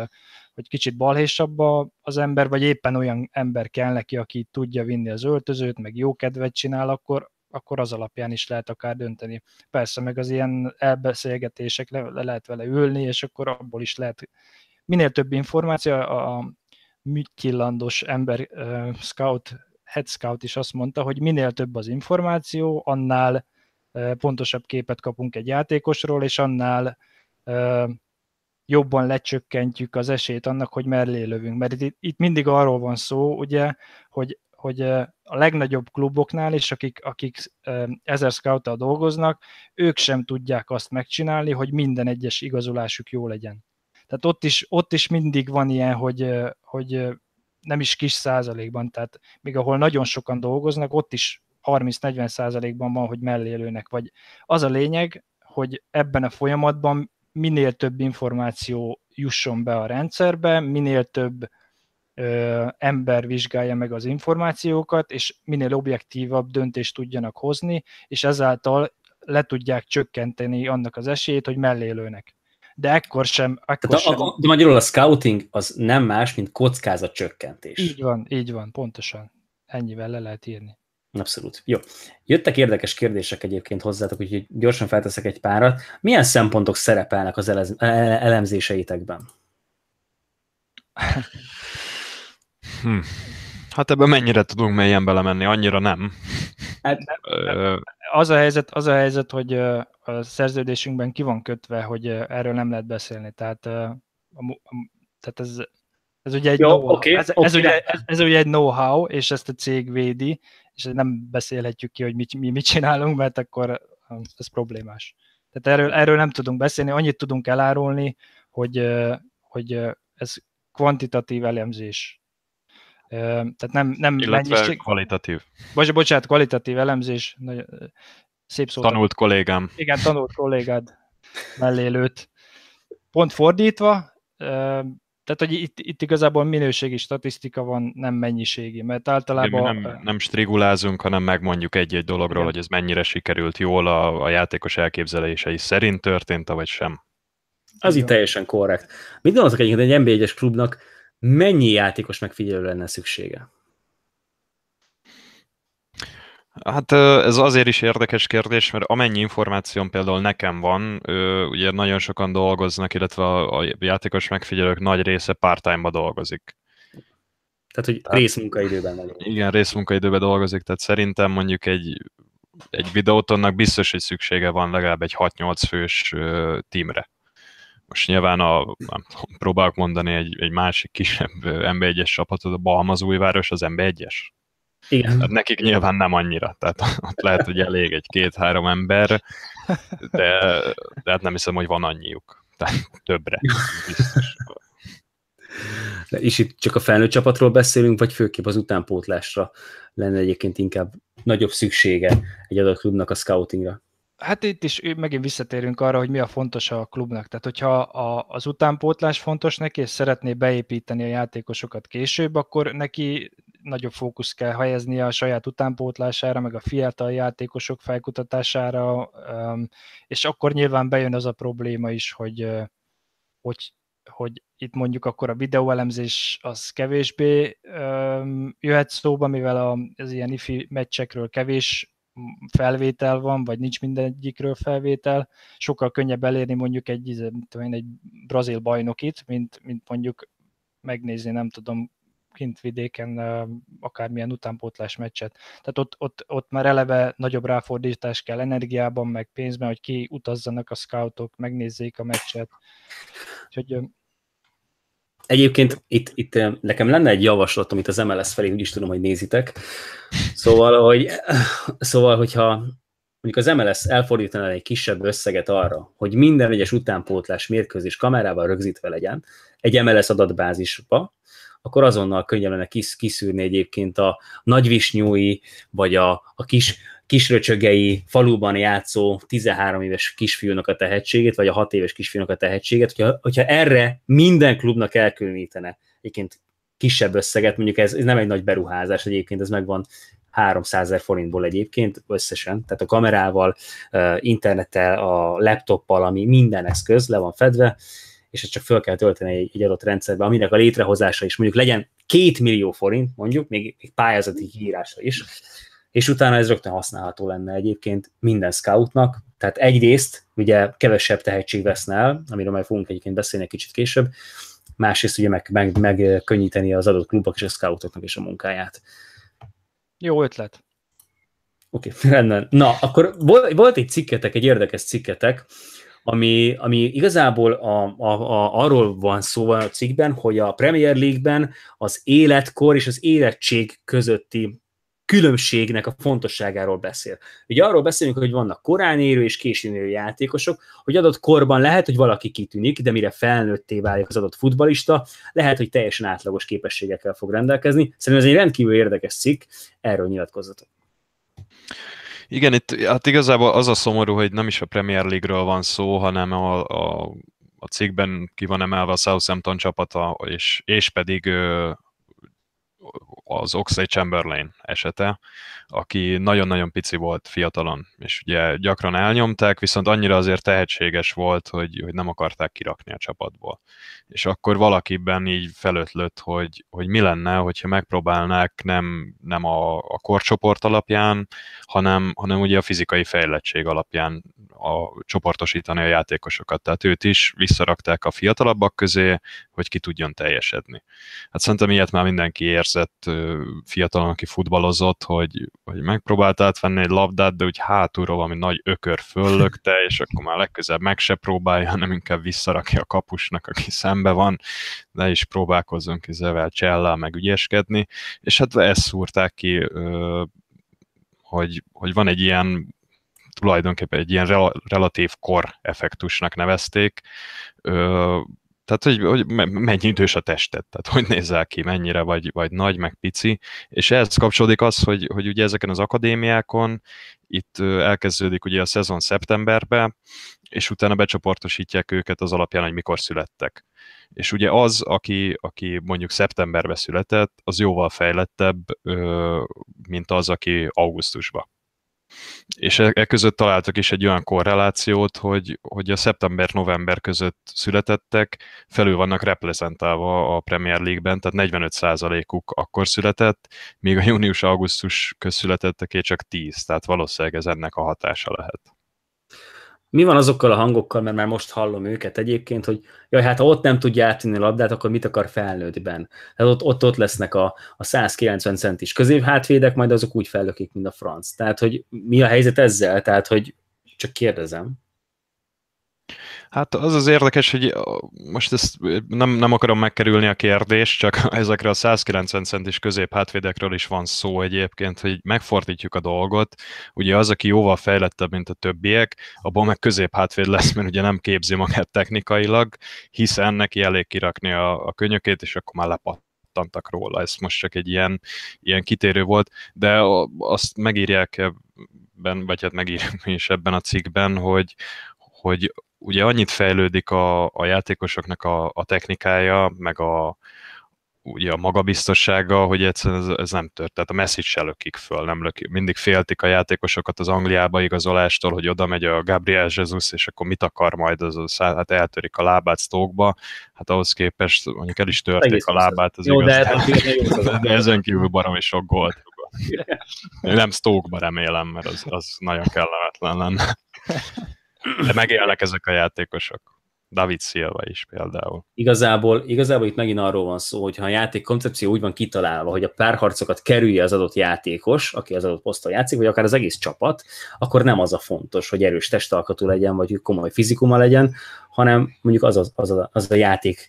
hogy kicsit balhésabb az ember, vagy éppen olyan ember kell neki, aki tudja vinni az öltözőt, meg jó kedvet csinál, akkor, akkor az alapján is lehet akár dönteni. Persze, meg az ilyen elbeszélgetések, le, le lehet vele ülni, és akkor abból is lehet minél több információ a, műtjillandos ember, uh, scout, head scout is azt mondta, hogy minél több az információ, annál uh, pontosabb képet kapunk egy játékosról, és annál uh, jobban lecsökkentjük az esélyt annak, hogy mellé lövünk. Mert itt, itt mindig arról van szó, ugye, hogy, hogy a legnagyobb kluboknál is, akik, akik ezer scout dolgoznak, ők sem tudják azt megcsinálni, hogy minden egyes igazolásuk jó legyen. Tehát ott is, ott is mindig van ilyen, hogy, hogy nem is kis százalékban, tehát még ahol nagyon sokan dolgoznak, ott is 30-40 százalékban van, hogy mellélőnek, vagy az a lényeg, hogy ebben a folyamatban minél több információ jusson be a rendszerbe, minél több ö, ember vizsgálja meg az információkat, és minél objektívabb döntést tudjanak hozni, és ezáltal le tudják csökkenteni annak az esélyét, hogy mellélőnek de ekkor sem. Ekkor de, sem. A, de magyarul a scouting az nem más, mint kockázat csökkentés. Így van, így van, pontosan. Ennyivel le lehet írni. Abszolút. Jó. Jöttek érdekes kérdések egyébként hozzátok, úgyhogy gyorsan felteszek egy párat. Milyen szempontok szerepelnek az elez, ele e- elemzéseitekben? Hm. Hát ebben mennyire tudunk mélyen belemenni? Annyira nem. Hát nem, nem, nem az a helyzet, az a helyzet hogy a szerződésünkben ki van kötve, hogy erről nem lehet beszélni. Tehát, a, a, tehát ez, ez ugye egy know-how. Okay, ez, okay. ugye, ez, ez ugye egy know-how, és ezt a cég védi, és nem beszélhetjük ki, hogy mit, mi mit csinálunk, mert akkor ez problémás. Tehát erről, erről nem tudunk beszélni, annyit tudunk elárulni, hogy, hogy ez kvantitatív elemzés tehát nem, nem Illetve mennyiség... kvalitatív. Bocs, bocsánat, kvalitatív elemzés. Nagy, szép szó. Tanult kollégám. Igen, tanult kollégád mellélőt. Pont fordítva, tehát, hogy itt, itt igazából minőségi statisztika van, nem mennyiségi, mert általában... Igen, nem, nem strigulázunk, hanem megmondjuk egy-egy dologról, Igen. hogy ez mennyire sikerült jól a, a játékos elképzelései szerint történt, vagy sem. Az itt teljesen korrekt. Mit gondolok egyébként egy NB1-es klubnak, mennyi játékos megfigyelő lenne szüksége? Hát ez azért is érdekes kérdés, mert amennyi információm például nekem van, ugye nagyon sokan dolgoznak, illetve a játékos megfigyelők nagy része part-time-ba dolgozik. Tehát, hogy tehát, részmunkaidőben dolgozik. Igen, részmunkaidőben dolgozik, tehát szerintem mondjuk egy, egy videótonnak biztos, hogy szüksége van legalább egy 6-8 fős tímre most nyilván a, nem tudom, próbálok mondani egy, egy másik kisebb MB1-es csapatot, a Balmazújváros az MB1-es. Igen. Tehát nekik nyilván nem annyira, tehát ott lehet, hogy elég egy két-három ember, de, de hát nem hiszem, hogy van annyiuk, tehát többre biztos. De és itt csak a felnőtt csapatról beszélünk, vagy főképp az utánpótlásra lenne egyébként inkább nagyobb szüksége egy adott klubnak a scoutingra? Hát itt is megint visszatérünk arra, hogy mi a fontos a klubnak. Tehát, hogyha a, az utánpótlás fontos neki, és szeretné beépíteni a játékosokat később, akkor neki nagyobb fókusz kell helyezni a saját utánpótlására, meg a fiatal játékosok felkutatására, és akkor nyilván bejön az a probléma is, hogy, hogy, hogy itt mondjuk akkor a videóelemzés az kevésbé jöhet szóba, mivel az ilyen ifi meccsekről kevés felvétel van, vagy nincs mindegyikről felvétel, sokkal könnyebb elérni mondjuk egy, izé, tudom egy brazil bajnokit, mint, mint mondjuk megnézni, nem tudom, kint vidéken akármilyen utánpótlás meccset. Tehát ott, ott, ott már eleve nagyobb ráfordítás kell energiában, meg pénzben, hogy ki utazzanak a scoutok, megnézzék a meccset. és hogy. Egyébként itt, itt eh, nekem lenne egy javaslatom amit az MLS felé, úgyis tudom, hogy nézitek. Szóval, hogy, eh, szóval hogyha mondjuk az MLS elfordítaná egy kisebb összeget arra, hogy minden egyes utánpótlás mérkőzés kamerával rögzítve legyen egy MLS adatbázisba, akkor azonnal könnyen lenne kis, kiszűrni egyébként a nagyvisnyúi, vagy a, a kis kisröcsögei faluban játszó 13 éves kisfiúnak a tehetségét, vagy a 6 éves kisfiúnak a tehetséget, hogyha, hogyha erre minden klubnak elkülönítene egyébként kisebb összeget, mondjuk ez, ez nem egy nagy beruházás egyébként, ez megvan 300 ezer forintból egyébként összesen, tehát a kamerával, internettel, a laptoppal, ami minden eszköz le van fedve, és ezt csak föl kell tölteni egy, egy adott rendszerbe, aminek a létrehozása is mondjuk legyen 2 millió forint, mondjuk, még, még pályázati hírása is, és utána ez rögtön használható lenne egyébként minden scoutnak, tehát egyrészt ugye kevesebb tehetség veszne el, amiről majd fogunk egyébként beszélni egy kicsit később, másrészt ugye meg, meg, megkönnyíteni az adott klubok és a scoutoknak is a munkáját. Jó ötlet. Oké, okay, rendben. Na, akkor volt egy cikketek, egy érdekes cikketek, ami, ami igazából a, a, a, arról van szó a cikkben, hogy a Premier League-ben az életkor és az érettség közötti különbségnek a fontosságáról beszél. Ugye arról beszélünk, hogy vannak korán érő és későn érő játékosok, hogy adott korban lehet, hogy valaki kitűnik, de mire felnőtté válik az adott futbalista, lehet, hogy teljesen átlagos képességekkel fog rendelkezni. Szerintem ez egy rendkívül érdekes cikk, erről nyilatkozzatok. Igen, itt hát igazából az a szomorú, hogy nem is a Premier League-ről van szó, hanem a, a, a cikkben ki van emelve a Southampton csapata, és, és pedig az Oxley Chamberlain esete, aki nagyon-nagyon pici volt fiatalon, és ugye gyakran elnyomták, viszont annyira azért tehetséges volt, hogy, hogy nem akarták kirakni a csapatból. És akkor valakiben így felötlött, hogy, hogy mi lenne, hogyha megpróbálnák nem, nem a, a korcsoport alapján, hanem, hanem ugye a fizikai fejlettség alapján a, csoportosítani a játékosokat. Tehát őt is visszarakták a fiatalabbak közé, hogy ki tudjon teljesedni. Hát szerintem ilyet már mindenki érzett fiatalon, aki futballozott, hogy, hogy megpróbált átvenni egy labdát, de úgy hátulról valami nagy ökör föllökte, és akkor már legközelebb meg se próbálja, hanem inkább visszarakja a kapusnak, aki szembe van, de is próbálkozzon kizevel csellel megügyeskedni. és hát ezt szúrták ki, hogy, hogy van egy ilyen tulajdonképpen egy ilyen rel- relatív kor effektusnak nevezték, tehát, hogy, hogy mennyi idős a tested, tehát hogy nézel ki, mennyire vagy, vagy nagy, meg pici, és ehhez kapcsolódik az, hogy, hogy ugye ezeken az akadémiákon itt elkezdődik ugye a szezon szeptemberben, és utána becsoportosítják őket az alapján, hogy mikor születtek. És ugye az, aki, aki mondjuk szeptemberben született, az jóval fejlettebb, mint az, aki augusztusba és e, e között találtak is egy olyan korrelációt, hogy, hogy a szeptember-november között születettek, felül vannak reprezentálva a Premier League-ben, tehát 45%-uk akkor született, míg a június-augusztus közszületetteké csak 10, tehát valószínűleg ez ennek a hatása lehet mi van azokkal a hangokkal, mert már most hallom őket egyébként, hogy jaj, hát ha ott nem tudja átvinni a labdát, akkor mit akar felnőttben? Tehát ott, ott, ott lesznek a, a 190 centis középhátvédek, majd azok úgy fellökik, mint a franc. Tehát, hogy mi a helyzet ezzel? Tehát, hogy csak kérdezem. Hát az az érdekes, hogy most ezt nem, nem akarom megkerülni a kérdést, csak ezekre a 190 centis közép hátvédekről is van szó egyébként, hogy megfordítjuk a dolgot. Ugye az, aki jóval fejlettebb, mint a többiek, abból meg közép hátvéd lesz, mert ugye nem képzi magát technikailag, hiszen neki elég kirakni a, a könyökét, és akkor már lepat tantak róla, ez most csak egy ilyen, ilyen kitérő volt, de azt megírják ebben, vagy hát megírjuk is ebben a cikkben, hogy, hogy ugye annyit fejlődik a, a játékosoknak a, a technikája, meg a, ugye a magabiztossága, hogy egyszerűen ez, ez nem tört. Tehát a Messi se lökik föl, nem lökik. Mindig féltik a játékosokat az Angliába igazolástól, hogy oda megy a Gabriel Jesus, és akkor mit akar majd, az, az hát eltörik a lábát Stokeba, hát ahhoz képest mondjuk el is törték Egész a lábát, az jó, igaz. De, de, hát de ezen kívül barom is sok gólt. Én nem Stokeba remélem, mert az, az nagyon kellemetlen lenne. De megélnek ezek a játékosok. David Silva is például. Igazából, igazából itt megint arról van szó, hogy ha a játék koncepció úgy van kitalálva, hogy a párharcokat kerülje az adott játékos, aki az adott poszton játszik, vagy akár az egész csapat, akkor nem az a fontos, hogy erős testalkatú legyen, vagy komoly fizikuma legyen, hanem mondjuk az, az, az, a, az a játék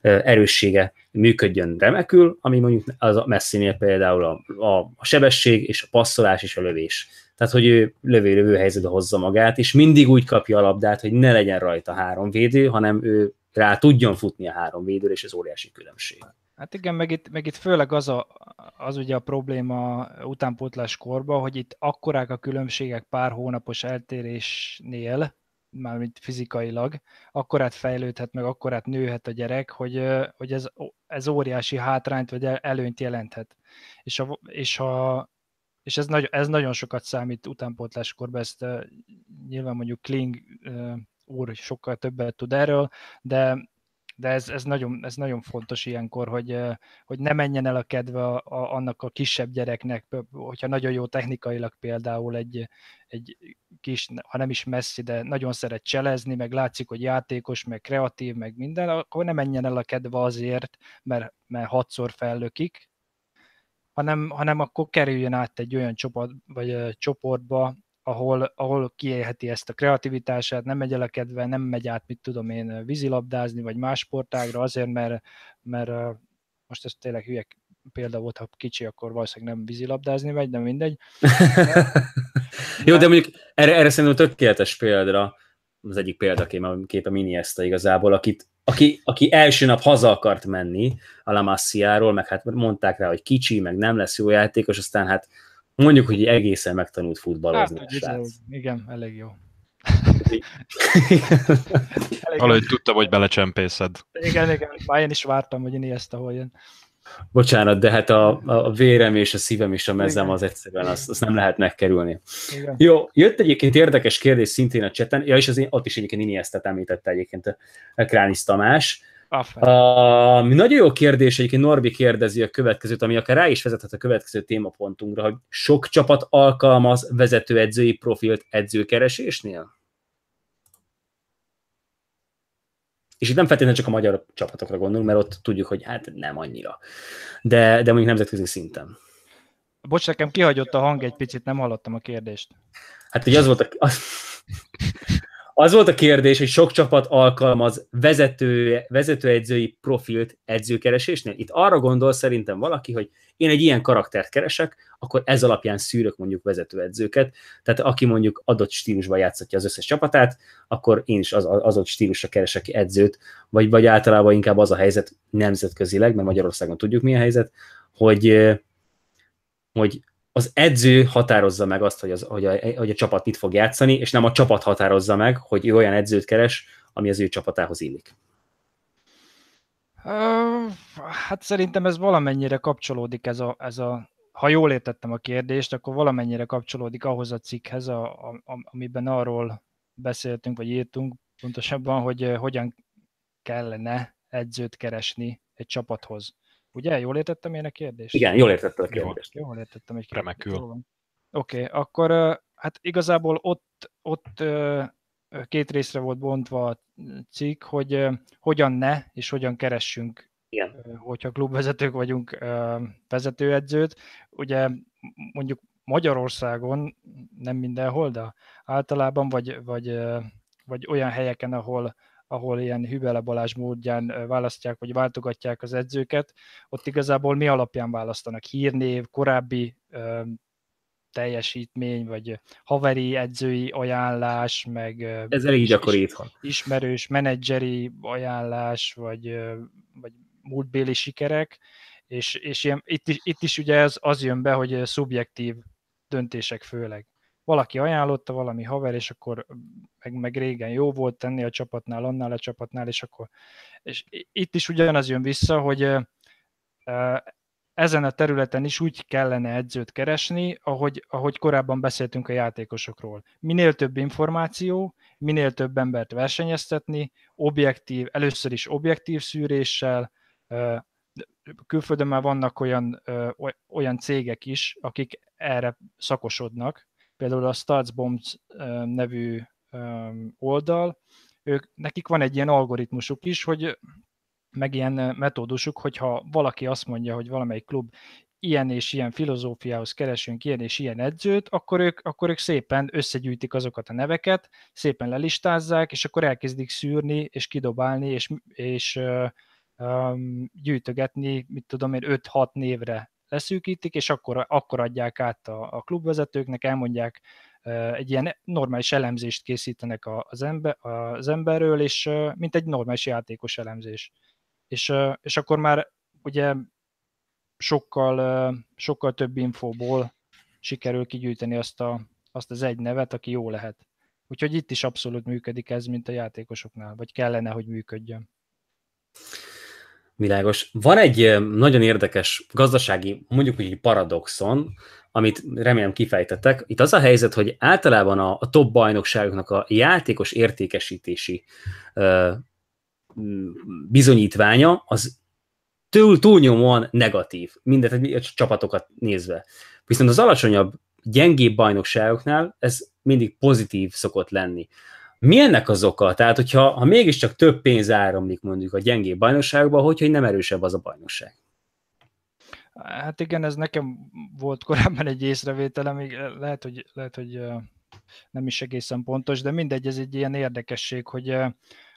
erőssége működjön remekül, ami mondjuk az a messzinél például a, a, a sebesség és a passzolás és a lövés tehát hogy ő lövő-lövő helyzetbe hozza magát, és mindig úgy kapja a labdát, hogy ne legyen rajta három védő, hanem ő rá tudjon futni a három védőre, és ez óriási különbség. Hát igen, meg itt, meg itt főleg az, a, az ugye a probléma utánpótlás korba, hogy itt akkorák a különbségek pár hónapos eltérésnél, mármint fizikailag, akkorát fejlődhet, meg akkorát nőhet a gyerek, hogy, hogy ez, ez óriási hátrányt vagy előnyt jelenthet. És ha, és ha és ez, nagy, ez nagyon sokat számít utánpótláskor, ezt uh, nyilván mondjuk Kling uh, úr sokkal többet tud erről, de de ez, ez, nagyon, ez nagyon fontos ilyenkor, hogy, hogy ne menjen el a kedve a, a, annak a kisebb gyereknek, hogyha nagyon jó technikailag például egy, egy kis, ha nem is messzi, de nagyon szeret cselezni, meg látszik, hogy játékos, meg kreatív, meg minden, akkor ne menjen el a kedve azért, mert, mert hatszor fellökik, hanem, hanem akkor kerüljön át egy olyan csoport, vagy csoportba, ahol, ahol kiélheti ezt a kreativitását, nem megy el a kedve, nem megy át, mit tudom én, vízilabdázni, vagy más sportágra, azért, mert, mert most ez tényleg hülye példa volt, ha kicsi, akkor valószínűleg nem vízilabdázni megy, de mindegy. De, Jó, de mondjuk erre, erre szerintem tökéletes példa, az egyik példakép, a mini ezt igazából, akit aki, aki első nap haza akart menni a La Massiáról, meg hát mondták rá, hogy kicsi, meg nem lesz jó játékos, aztán hát mondjuk, hogy egészen megtanult futballozni. Hát, srác. Igen, elég jó. Valahogy tudtam, hogy belecsempészed. Igen, igen, már én is vártam, hogy én ezt ahol jön. Bocsánat, de hát a, a vérem és a szívem és a mezem Igen. az egyszerűen, azt, az nem lehet megkerülni. Igen. Jó, jött egyébként érdekes kérdés szintén a cseten, ja, és az, én, ott is egyébként Iniesztet említette egyébként Kránisz Tamás. A nagyon jó kérdés, egyébként Norbi kérdezi a következőt, ami akár rá is vezethet a következő témapontunkra, hogy sok csapat alkalmaz vezetőedzői profilt edzőkeresésnél? És itt nem feltétlenül csak a magyar csapatokra gondolunk, mert ott tudjuk, hogy hát nem annyira. De, de mondjuk nemzetközi szinten. Bocs, nekem kihagyott a hang egy picit, nem hallottam a kérdést. Hát ugye az volt a... Az... Az volt a kérdés, hogy sok csapat alkalmaz vezető, vezetőedzői profilt edzőkeresésnél. Itt arra gondol szerintem valaki, hogy én egy ilyen karaktert keresek, akkor ez alapján szűrök mondjuk vezetőedzőket, tehát aki mondjuk adott stílusban játszhatja az összes csapatát, akkor én is az, az adott stílusra keresek edzőt, vagy, vagy általában inkább az a helyzet nemzetközileg, mert Magyarországon tudjuk milyen helyzet, hogy, hogy az edző határozza meg azt, hogy, az, hogy, a, hogy a csapat mit fog játszani, és nem a csapat határozza meg, hogy ő olyan edzőt keres, ami az ő csapatához illik. Hát szerintem ez valamennyire kapcsolódik ez a, ez a ha jól értettem a kérdést, akkor valamennyire kapcsolódik ahhoz a cikkhez, a, a, amiben arról beszéltünk, vagy írtunk pontosabban, hogy hogyan kellene edzőt keresni egy csapathoz. Ugye? Jól értettem én a kérdést? Igen, jól értettem a kérdést. Jól, jól értettem egy kérdést. Remekül. Oké, okay, akkor hát igazából ott, ott két részre volt bontva a cikk, hogy hogyan ne és hogyan keressünk, Igen. hogyha klubvezetők vagyunk vezetőedzőt. Ugye mondjuk Magyarországon, nem mindenhol, de általában, vagy, vagy, vagy olyan helyeken, ahol ahol ilyen Hübele Balázs módján választják, vagy váltogatják az edzőket, ott igazából mi alapján választanak? Hírnév, korábbi ö, teljesítmény, vagy haveri edzői ajánlás, meg Ez elég gyakori itthon. ismerős menedzseri ajánlás, vagy, vagy múltbéli sikerek, és, és ilyen, itt, is, itt is ugye ez az jön be, hogy szubjektív döntések főleg valaki ajánlotta, valami haver, és akkor meg, meg régen jó volt tenni a csapatnál, annál a csapatnál, és akkor és itt is ugyanaz jön vissza, hogy ezen a területen is úgy kellene edzőt keresni, ahogy, ahogy korábban beszéltünk a játékosokról. Minél több információ, minél több embert versenyeztetni, objektív, először is objektív szűréssel, külföldön már vannak olyan, olyan cégek is, akik erre szakosodnak, például a Starts Bombs nevű oldal, ők, nekik van egy ilyen algoritmusuk is, hogy meg ilyen metódusuk, hogyha valaki azt mondja, hogy valamelyik klub ilyen és ilyen filozófiához keresünk ilyen és ilyen edzőt, akkor ők, akkor ők szépen összegyűjtik azokat a neveket, szépen lelistázzák, és akkor elkezdik szűrni, és kidobálni, és, és um, gyűjtögetni, mit tudom én, 5-6 névre leszűkítik, és akkor, akkor adják át a, a klubvezetőknek, elmondják, egy ilyen normális elemzést készítenek az, ember, az emberről, és mint egy normális játékos elemzés. És, és akkor már ugye sokkal, sokkal több infóból sikerül kigyűjteni azt, a, azt az egy nevet, aki jó lehet. Úgyhogy itt is abszolút működik ez, mint a játékosoknál, vagy kellene, hogy működjön. Világos. Van egy nagyon érdekes gazdasági, mondjuk úgy paradoxon, amit remélem kifejtettek. Itt az a helyzet, hogy általában a, a top bajnokságoknak a játékos értékesítési ö, bizonyítványa az túl, túlnyomóan negatív, mindent egy csapatokat nézve. Viszont az alacsonyabb, gyengébb bajnokságoknál ez mindig pozitív szokott lenni. Mi ennek az oka? Tehát, hogyha ha mégiscsak több pénz áramlik mondjuk a gyengébb bajnokságba, hogy, hogy nem erősebb az a bajnokság? Hát igen, ez nekem volt korábban egy észrevételem, eh, lehet, hogy, lehet, hogy eh, nem is egészen pontos, de mindegy, ez egy ilyen érdekesség, hogy, eh,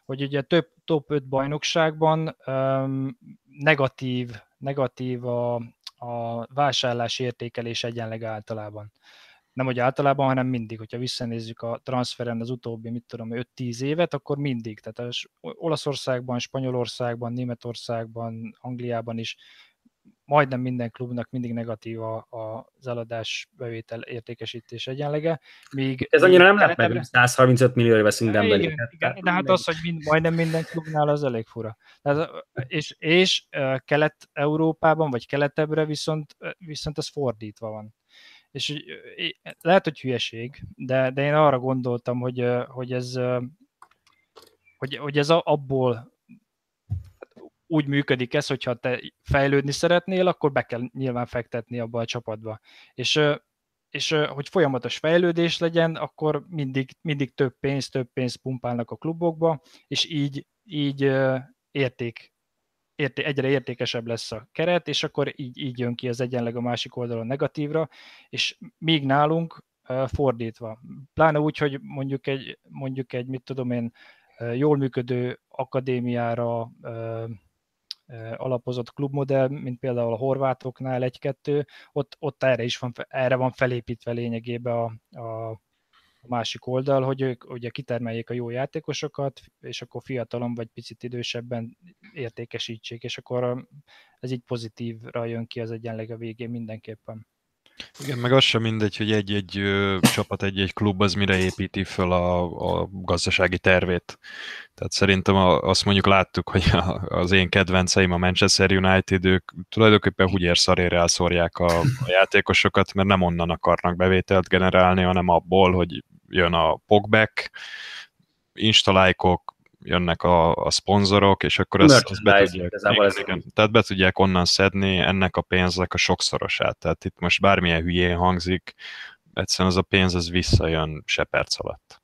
hogy ugye több top 5 bajnokságban um, negatív, negatív a, a vásárlás értékelés egyenleg általában nem hogy általában, hanem mindig, hogyha visszanézzük a transferen az utóbbi, mit tudom, 5-10 évet, akkor mindig, tehát az Olaszországban, Spanyolországban, Németországban, Angliában is majdnem minden klubnak mindig negatív a, a, az eladás bevétel értékesítés egyenlege. Míg, hát Ez annyira nem lehet meg, 135 millióra veszünk Dembélét. Igen, igen, de hát az, hogy mind, majdnem minden klubnál, az elég fura. Tehát, és és Kelet-Európában, vagy keletebbre viszont, viszont ez fordítva van és lehet, hogy hülyeség, de, de én arra gondoltam, hogy, hogy ez, hogy, hogy ez abból úgy működik ez, hogyha te fejlődni szeretnél, akkor be kell nyilván fektetni abba a csapatba. És, és hogy folyamatos fejlődés legyen, akkor mindig, mindig több pénz, több pénz pumpálnak a klubokba, és így, így érték érté, egyre értékesebb lesz a keret, és akkor így, így jön ki az egyenleg a másik oldalon negatívra, és még nálunk fordítva. Pláne úgy, hogy mondjuk egy, mondjuk egy mit tudom én, jól működő akadémiára alapozott klubmodell, mint például a horvátoknál egy-kettő, ott, ott erre is van, erre van felépítve lényegében a, a a másik oldal, hogy ők ugye kitermeljék a jó játékosokat, és akkor fiatalon vagy picit idősebben értékesítsék, és akkor um, ez így pozitívra jön ki az egyenleg a végén mindenképpen. Igen, meg az sem mindegy, hogy egy-egy csapat, egy-egy klub az mire építi föl a, a gazdasági tervét. Tehát szerintem a, azt mondjuk láttuk, hogy a, az én kedvenceim a Manchester United, ők tulajdonképpen húgyér szarére elszórják a, a játékosokat, mert nem onnan akarnak bevételt generálni, hanem abból, hogy jön a pogback, instalájkok, jönnek a, a szponzorok, és akkor ezt, ezt be, tudják, ez igen, tehát be tudják onnan szedni ennek a pénznek a sokszorosát. Tehát itt most bármilyen hülyén hangzik, egyszerűen az a pénz az visszajön se perc alatt.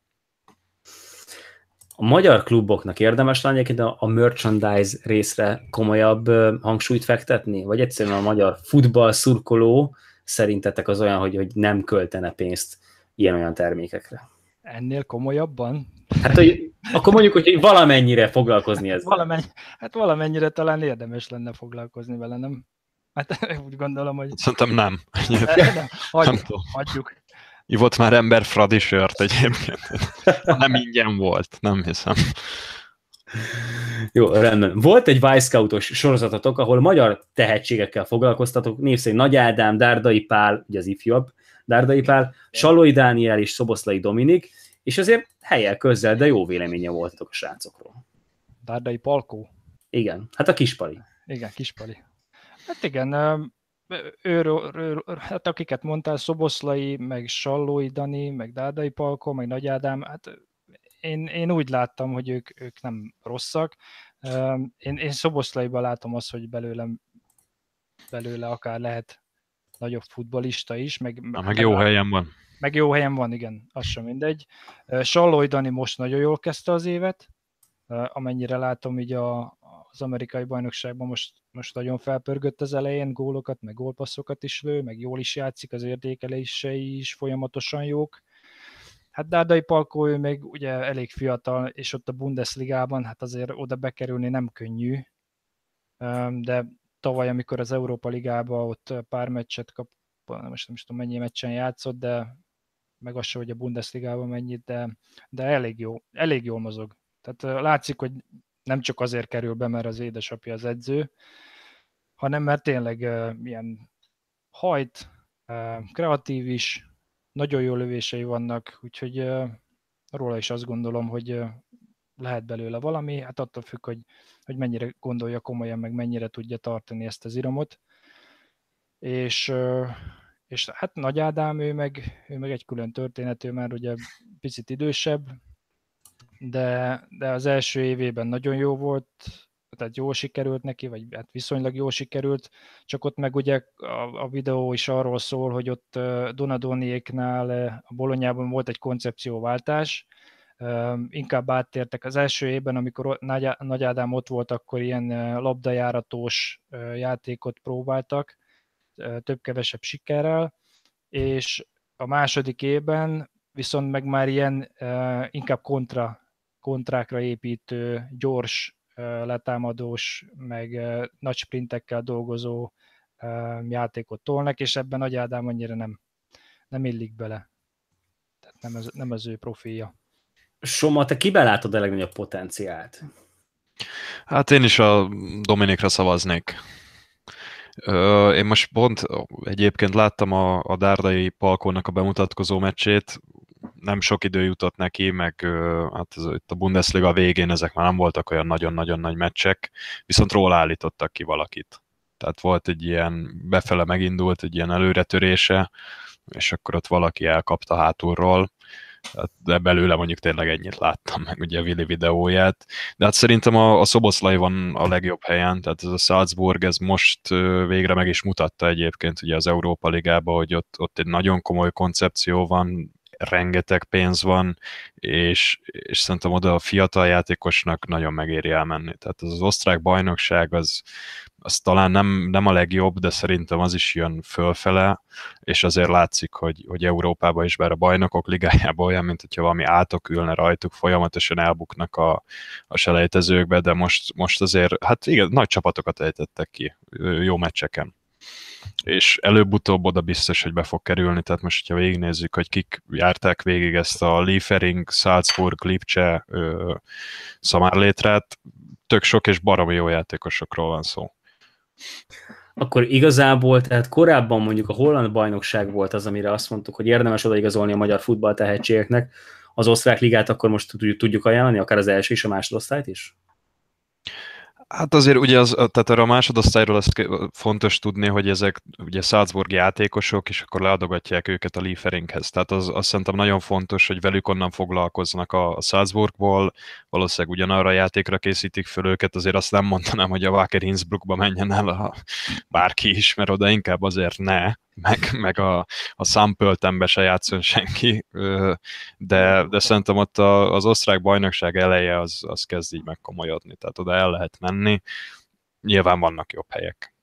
A magyar kluboknak érdemes lenne egyébként a, a merchandise részre komolyabb hangsúlyt fektetni? Vagy egyszerűen a magyar futball szurkoló szerintetek az olyan, hogy, hogy nem költene pénzt ilyen-olyan termékekre. Ennél komolyabban? Hát, hogy, akkor mondjuk, hogy valamennyire foglalkozni hát ezzel. Valamennyi, hát valamennyire talán érdemes lenne foglalkozni vele, nem? Hát úgy gondolom, hogy... Szerintem nem. nem, hagyjuk, nem hagyjuk. Ivott már ember Fradi sört egyébként. Nem ingyen volt, nem hiszem. Jó, rendben. Volt egy Vice Scoutos sorozatotok, ahol magyar tehetségekkel foglalkoztatok, név Nagy Ádám, Dárdai Pál, ugye az ifjabb, Dárdai Pál, Salói Dániel és Szoboszlai Dominik, és azért helyel közzel, de jó véleménye voltatok a srácokról. Dárdai Palkó? Igen, hát a Kispali. Igen, Kispali. Hát igen, őről, őről, hát akiket mondtál, Szoboszlai, meg Sallói Dani, meg Dárdai Palkó, meg Nagy Ádám, hát én, én úgy láttam, hogy ők, ők nem rosszak. Én, én Szoboszlaiban látom azt, hogy belőlem belőle akár lehet nagyobb futbalista is. Meg, Na, meg jó helyen van. Meg jó helyen van, igen, az sem mindegy. Salloy Dani most nagyon jól kezdte az évet, amennyire látom így a, az amerikai bajnokságban most, most nagyon felpörgött az elején, gólokat, meg gólpasszokat is lő, meg jól is játszik, az értékelései is folyamatosan jók. Hát Dárdai Palkó, ő még ugye elég fiatal, és ott a Bundesligában, hát azért oda bekerülni nem könnyű, de tavaly, amikor az Európa Ligába ott eh, pár meccset kap, most nem is tudom mennyi meccsen játszott, de meg az sem, hogy a Bundesligában mennyit, de, de elég, jó, elég jól mozog. Tehát eh, látszik, hogy nem csak azért kerül be, mert az édesapja az edző, hanem mert tényleg uh, ilyen hajt, uh, kreatív is, nagyon jó lövései vannak, úgyhogy uh, róla is azt gondolom, hogy uh, lehet belőle valami, hát attól függ, hogy hogy mennyire gondolja komolyan, meg mennyire tudja tartani ezt az iramot. És, és hát Nagy Ádám, ő meg, ő meg egy külön történet, ő már ugye picit idősebb, de, de az első évében nagyon jó volt, tehát jól sikerült neki, vagy hát viszonylag jól sikerült, csak ott meg ugye a, a videó is arról szól, hogy ott Donadoniéknál a Bolonyában volt egy koncepcióváltás, inkább áttértek az első évben, amikor Nagy Ádám ott volt, akkor ilyen labdajáratós játékot próbáltak, több-kevesebb sikerrel, és a második évben viszont meg már ilyen inkább kontra, kontrákra építő, gyors, letámadós, meg nagy sprintekkel dolgozó játékot tolnak, és ebben Nagy Ádám annyira nem, nem illik bele. Tehát nem az, nem az ő profilja. Soma, te kiben látod a legnagyobb potenciált? Hát én is a Dominikra szavaznék. Én most pont egyébként láttam a, a Dárdai Palkónak a bemutatkozó meccsét, nem sok idő jutott neki, meg hát ez, itt a Bundesliga végén ezek már nem voltak olyan nagyon-nagyon nagy meccsek, viszont róla állítottak ki valakit. Tehát volt egy ilyen, befele megindult egy ilyen előretörése, és akkor ott valaki elkapta hátulról, Hát, de belőle mondjuk tényleg ennyit láttam, meg ugye a Willi videóját, de hát szerintem a, a Szoboszlai van a legjobb helyen, tehát ez a Salzburg, ez most végre meg is mutatta egyébként ugye az Európa Ligába, hogy ott, ott egy nagyon komoly koncepció van, rengeteg pénz van, és, és szerintem oda a fiatal játékosnak nagyon megéri elmenni. Tehát az, az osztrák bajnokság az, az talán nem, nem a legjobb, de szerintem az is jön fölfele, és azért látszik, hogy, hogy Európában is, bár a bajnokok ligájában olyan, mint hogyha valami átok ülne rajtuk, folyamatosan elbuknak a, a selejtezőkbe, de most, most azért, hát igen, nagy csapatokat ejtettek ki jó meccseken és előbb-utóbb oda biztos, hogy be fog kerülni, tehát most, hogyha végignézzük, hogy kik járták végig ezt a Liefering, Salzburg, Lipcse szamárlétrát, tök sok és baromi jó játékosokról van szó. Akkor igazából, tehát korábban mondjuk a holland bajnokság volt az, amire azt mondtuk, hogy érdemes odaigazolni a magyar futball tehetségeknek, az osztrák ligát akkor most tudjuk ajánlani, akár az első és a másodosztályt is? Hát azért ugye az, tehát erre a másodosztályról azt fontos tudni, hogy ezek ugye Salzburg játékosok, és akkor leadogatják őket a Lieferinghez. Tehát az, azt szerintem nagyon fontos, hogy velük onnan foglalkoznak a, a Salzburgból, valószínűleg ugyanarra a játékra készítik föl őket, azért azt nem mondanám, hogy a Wacker Innsbruckba menjen el a, bárki is, mert oda inkább azért ne, meg, meg a, a számpöltembe se játszon senki, de, de szerintem ott a, az osztrák bajnokság eleje az, az kezd így megkomolyodni, tehát oda el lehet menni, nyilván vannak jobb helyek.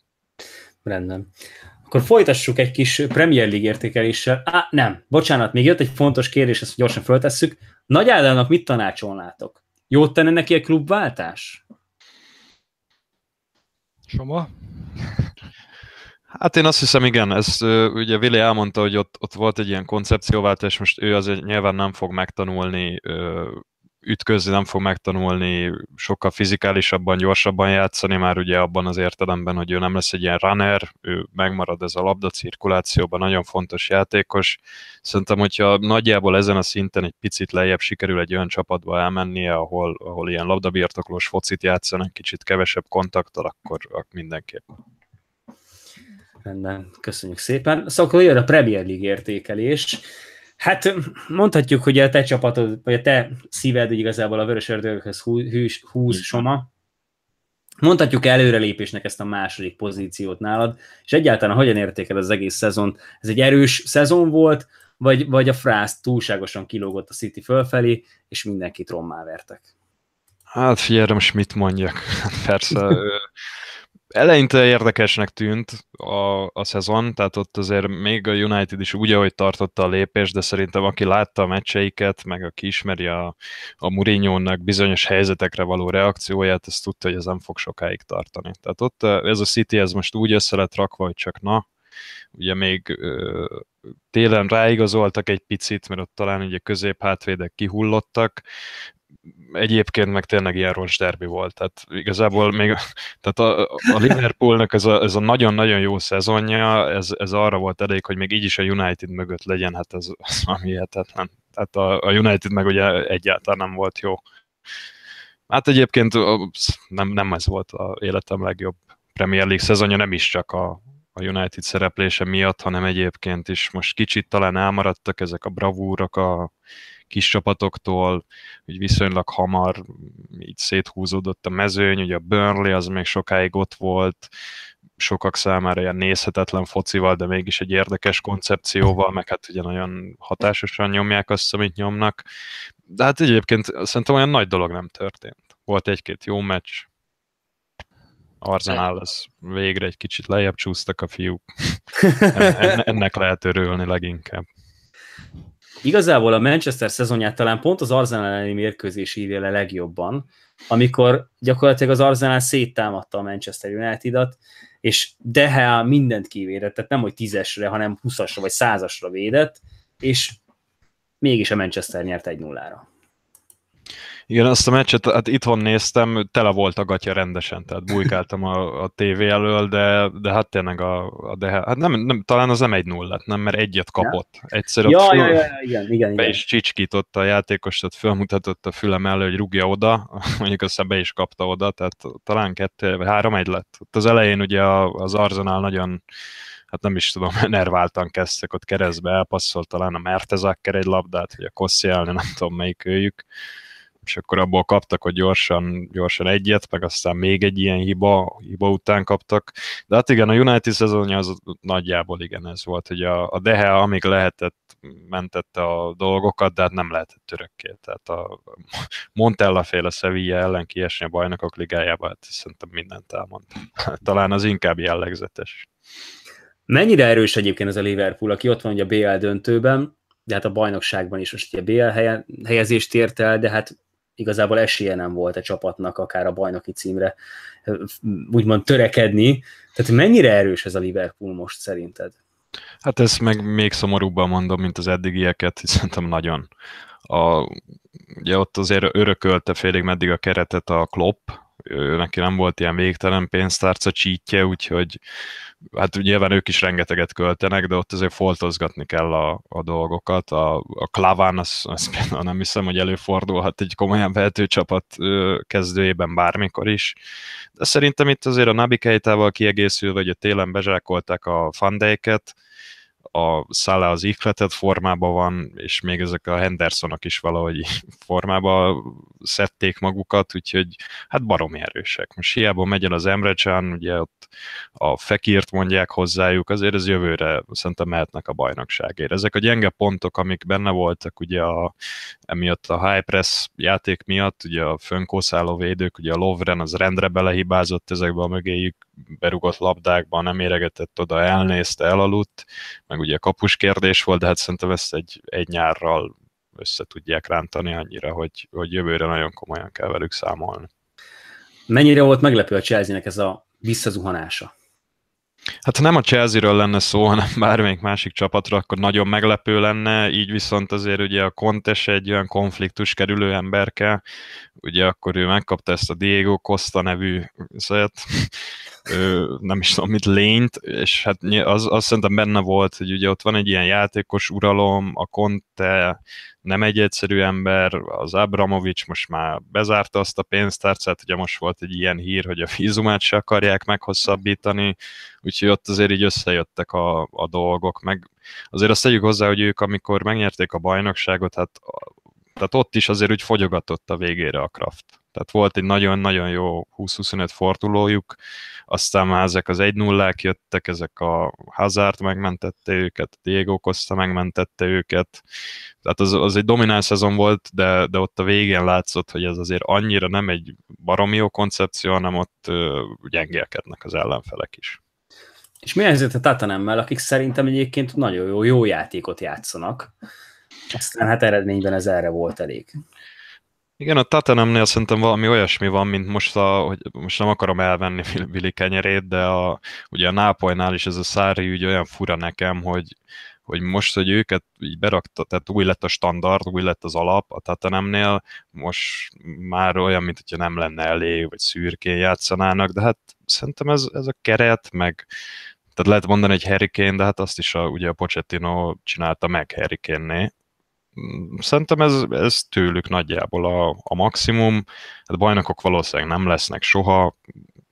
Rendben. Akkor folytassuk egy kis Premier League értékeléssel. Á, nem, bocsánat, még jött egy fontos kérdés, ezt gyorsan föltesszük. Nagy Ádának mit tanácsolnátok? Jót tenne neki egy klubváltás? Soma? Hát én azt hiszem, igen, ez ugye Vili elmondta, hogy ott, ott volt egy ilyen koncepcióváltás, most ő azért nyilván nem fog megtanulni ütközni, nem fog megtanulni sokkal fizikálisabban, gyorsabban játszani, már ugye abban az értelemben, hogy ő nem lesz egy ilyen runner, ő megmarad ez a labda cirkulációban, nagyon fontos játékos. Szerintem, hogyha nagyjából ezen a szinten egy picit lejjebb sikerül egy olyan csapatba elmennie, ahol, ahol ilyen labdabirtoklós focit játszanak, kicsit kevesebb kontakttal, akkor mindenképp Rendben, köszönjük szépen. Szóval akkor jön a Premier League értékelés. Hát mondhatjuk, hogy a te csapatod, vagy a te szíved igazából a vörös ördögökhöz húz, húz soma. Mondhatjuk előrelépésnek ezt a második pozíciót nálad, és egyáltalán hogyan értékeled az egész szezont? Ez egy erős szezon volt, vagy, vagy a frász túlságosan kilógott a City fölfelé, és mindenkit rommá vertek? Hát figyelj, most mit mondjak? Persze eleinte érdekesnek tűnt a, a szezon, tehát ott azért még a United is úgy, ahogy tartotta a lépést, de szerintem aki látta a meccseiket, meg aki ismeri a, a mourinho bizonyos helyzetekre való reakcióját, ezt tudta, hogy ez nem fog sokáig tartani. Tehát ott ez a City, ez most úgy össze lett rakva, hogy csak na, ugye még ö, télen ráigazoltak egy picit, mert ott talán ugye közép hátvédek kihullottak, egyébként meg tényleg ilyen roncs derbi volt. Tehát igazából még tehát a, a Liverpoolnak ez a, ez a nagyon-nagyon jó szezonja, ez, ez arra volt elég, hogy még így is a United mögött legyen, hát ez, az ami hihetetlen. Tehát a, a United meg ugye egyáltalán nem volt jó. Hát egyébként nem, nem ez volt a életem legjobb Premier League szezonja, nem is csak a, a United szereplése miatt, hanem egyébként is most kicsit talán elmaradtak ezek a bravúrok, a, kis csapatoktól, hogy viszonylag hamar így széthúzódott a mezőny, ugye a Burnley az még sokáig ott volt, sokak számára ilyen nézhetetlen focival, de mégis egy érdekes koncepcióval, meg hát ugye nagyon hatásosan nyomják azt, amit nyomnak. De hát egyébként szerintem olyan nagy dolog nem történt. Volt egy-két jó meccs, Arzenál az végre egy kicsit lejjebb csúsztak a fiúk. ennek lehet örülni leginkább. Igazából a Manchester szezonját talán pont az Arsenal elleni mérkőzés írja le legjobban, amikor gyakorlatilag az Arsenal széttámadta a Manchester United-at, és Deha mindent kivédett, tehát nem hogy tízesre, hanem huszasra vagy százasra védett, és mégis a Manchester nyert egy nullára. ra igen, azt a meccset hát itthon néztem, tele volt a gatya rendesen, tehát bujkáltam a, a tévé elől, de, de hát tényleg a, a de, hát nem, nem, talán az nem egy 0 lett, nem, mert egyet kapott. Egyszer ja, ja, ja, igen, igen, be igen. is csicskította a tehát fölmutatott a fülem elő, hogy rugja oda, mondjuk aztán be is kapta oda, tehát talán kettő, vagy három egy lett. Ott az elején ugye az Arzenál nagyon hát nem is tudom, nerváltan kezdtek ott keresztbe, elpasszolt talán a Mertezakker egy labdát, vagy a Kossi nem tudom melyik őjük és akkor abból kaptak, hogy gyorsan, gyorsan egyet, meg aztán még egy ilyen hiba, hiba után kaptak. De hát igen, a United szezonja az nagyjából igen ez volt, hogy a, a Dehe amíg lehetett mentette a dolgokat, de hát nem lehetett törökké. Tehát a Montella féle Sevilla ellen kiesni a bajnokok ligájába, hát szerintem mindent elmond. Talán az inkább jellegzetes. Mennyire erős egyébként ez a Liverpool, aki ott van ugye a BL döntőben, de hát a bajnokságban is most ugye BL helyezést ért el, de hát igazából esélye nem volt a csapatnak akár a bajnoki címre úgymond törekedni. Tehát mennyire erős ez a Liverpool most szerinted? Hát ez meg még szomorúbban mondom, mint az eddigieket, hiszen szerintem nagyon. A, ugye ott azért örökölte félig meddig a keretet a Klopp, ő, neki nem volt ilyen végtelen pénztárca csítje, úgyhogy hát nyilván ők is rengeteget költenek, de ott azért foltozgatni kell a, a dolgokat. A, a Klaván, azt az például nem hiszem, hogy előfordulhat egy komolyan vehető csapat kezdőjében bármikor is. De szerintem itt azért a Nabi Keitával kiegészülve, hogy a télen bezsákolták a fandeiket, a Salah az ihletett formában van, és még ezek a Hendersonok is valahogy formába szedték magukat, úgyhogy hát baromi erősek. Most hiába megy el az Emre Can, ugye ott a fekírt mondják hozzájuk, azért ez jövőre szerintem mehetnek a bajnokságért. Ezek a gyenge pontok, amik benne voltak ugye a, emiatt a high press játék miatt, ugye a fönkószáló védők, ugye a Lovren az rendre belehibázott ezekbe a mögéjük berugott labdákban, nem éregetett oda, elnézte, elaludt, meg ugye kapus kérdés volt, de hát szerintem ezt egy, egy nyárral össze tudják rántani annyira, hogy, hogy jövőre nagyon komolyan kell velük számolni. Mennyire volt meglepő a chelsea ez a visszazuhanása? Hát ha nem a Chelsea-ről lenne szó, hanem bármelyik másik csapatra, akkor nagyon meglepő lenne, így viszont azért ugye a Kontes egy olyan konfliktus kerülő emberke, ugye akkor ő megkapta ezt a Diego Costa nevű ő, nem is tudom mit, lényt, és hát az, az szerintem benne volt, hogy ugye ott van egy ilyen játékos uralom, a Conte nem egy egyszerű ember, az Abramovics most már bezárta azt a pénztárcát, ugye most volt egy ilyen hír, hogy a vízumát se akarják meghosszabbítani, úgyhogy ott azért így összejöttek a, a dolgok, meg azért azt tegyük hozzá, hogy ők amikor megnyerték a bajnokságot, hát tehát ott is azért úgy fogyogatott a végére a Kraft. Tehát volt egy nagyon-nagyon jó 20-25 fordulójuk, aztán már ezek az 1 0 jöttek, ezek a Hazard megmentette őket, Diego Costa megmentette őket. Tehát az, az egy domináns szezon volt, de, de ott a végén látszott, hogy ez azért annyira nem egy baromi jó koncepció, hanem ott gyengélkednek az ellenfelek is. És mi a helyzet a Tatanemmel, akik szerintem egyébként nagyon jó, jó játékot játszanak. Aztán hát eredményben ez erre volt elég. Igen, a Tatanemnél szerintem valami olyasmi van, mint most, a, hogy most nem akarom elvenni Billy kenyerét, de a, ugye a Nápolynál is ez a szári ügy olyan fura nekem, hogy, hogy most, hogy őket így berakta, tehát új lett a standard, új lett az alap a Tatanemnél, most már olyan, mint hogyha nem lenne elég, vagy szürkén játszanának, de hát szerintem ez, ez a keret, meg, tehát lehet mondani, hogy Harry Kane, de hát azt is a, ugye a Pochettino csinálta meg Harry Kane-né. Szerintem ez, ez tőlük nagyjából a, a maximum. Hát bajnokok valószínűleg nem lesznek soha.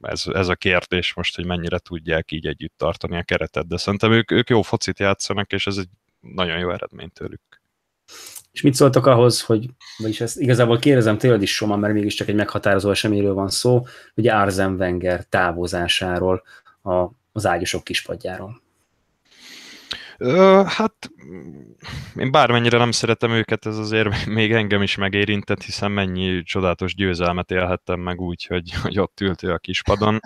Ez, ez a kérdés most, hogy mennyire tudják így együtt tartani a keretet, de szerintem ők, ők jó focit játszanak, és ez egy nagyon jó eredmény tőlük. És mit szóltak ahhoz, hogy, vagyis ezt igazából kérdezem tőled is, Soma, mert mégiscsak egy meghatározó eseményről van szó, ugye Arzen Wenger távozásáról a az ágyusok kispadjáról. hát én bármennyire nem szeretem őket, ez azért még engem is megérintett, hiszen mennyi csodálatos győzelmet élhettem meg úgy, hogy, hogy ott ült ő a kispadon.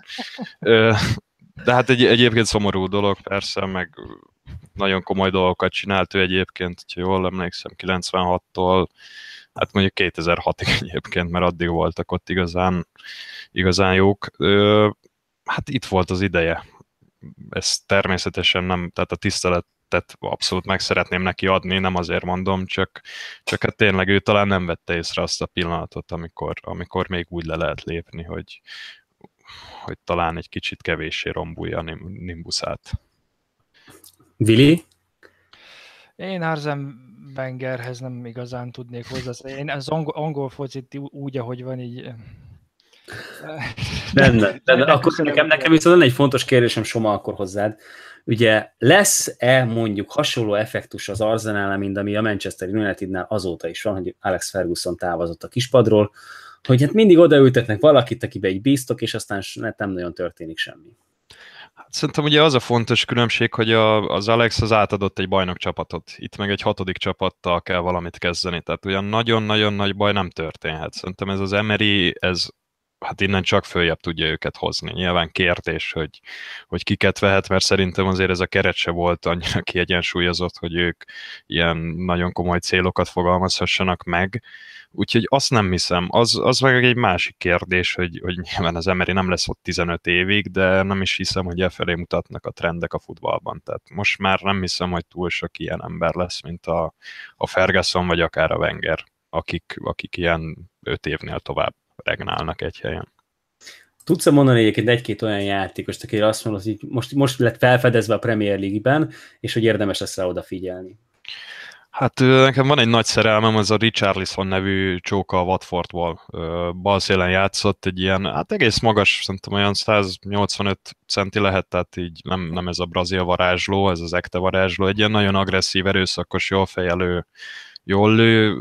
de hát egy, egyébként szomorú dolog persze, meg nagyon komoly dolgokat csinált ő egyébként, ha jól emlékszem, 96-tól, hát mondjuk 2006-ig egyébként, mert addig voltak ott igazán, igazán jók. hát itt volt az ideje ez természetesen nem, tehát a tiszteletet abszolút meg szeretném neki adni, nem azért mondom, csak, csak hát tényleg ő talán nem vette észre azt a pillanatot, amikor, amikor még úgy le lehet lépni, hogy, hogy talán egy kicsit kevéssé rombulja a nimbuszát. Vili? Én Arzen Wengerhez nem igazán tudnék hozzá. Én az angol, angol focit úgy, ahogy van, így nem, rendben. Akkor nekem, nekem viszont lenne egy fontos kérdésem, Soma, akkor hozzád. Ugye lesz-e mondjuk hasonló effektus az Arsenalnál, mint ami a Manchester Unitednál azóta is van, hogy Alex Ferguson távozott a kispadról, hogy hát mindig odaültetnek valakit, akibe egy bíztok, és aztán hát nem nagyon történik semmi. Hát szerintem ugye az a fontos különbség, hogy a, az Alex az átadott egy bajnok csapatot, itt meg egy hatodik csapattal kell valamit kezdeni, tehát ugyan nagyon-nagyon nagy baj nem történhet. Szerintem ez az Emery, ez hát innen csak följebb tudja őket hozni. Nyilván kérdés, hogy, hogy kiket vehet, mert szerintem azért ez a keret se volt annyira kiegyensúlyozott, hogy ők ilyen nagyon komoly célokat fogalmazhassanak meg. Úgyhogy azt nem hiszem. Az, az meg egy másik kérdés, hogy, hogy nyilván az Emery nem lesz ott 15 évig, de nem is hiszem, hogy elfelé mutatnak a trendek a futballban. Tehát most már nem hiszem, hogy túl sok ilyen ember lesz, mint a, a Ferguson vagy akár a Wenger, akik, akik ilyen 5 évnél tovább regnálnak egy helyen. Tudsz-e mondani egyébként egy-két olyan játékost, aki azt mondod, hogy most, most lett felfedezve a Premier League-ben, és hogy érdemes lesz rá odafigyelni? Hát nekem van egy nagy szerelmem, az a Richarlison nevű csóka a Watfordból. Balszélen játszott egy ilyen, hát egész magas, szerintem olyan 185 centi lehet, tehát így nem, nem ez a brazil varázsló, ez az ekte varázsló, egy ilyen nagyon agresszív, erőszakos, jól fejelő, jól lő,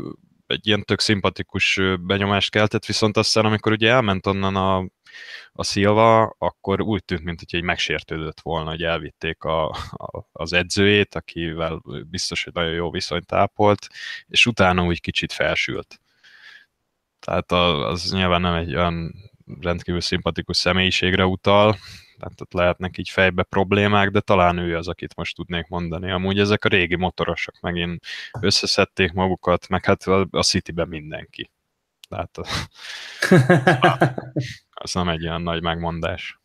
egy ilyen tök szimpatikus benyomást keltett, viszont aztán, amikor ugye elment onnan a, a Szilva, akkor úgy tűnt, mint hogy egy megsértődött volna, hogy elvitték a, a, az edzőjét, akivel biztos, hogy nagyon jó viszonyt ápolt, és utána úgy kicsit felsült. Tehát az nyilván nem egy olyan rendkívül szimpatikus személyiségre utal, tehát ott lehetnek így fejbe problémák, de talán ő az, akit most tudnék mondani. Amúgy ezek a régi motorosok megint összeszedték magukat, meg hát a, City-ben mindenki. Tehát az, az nem egy olyan nagy megmondás.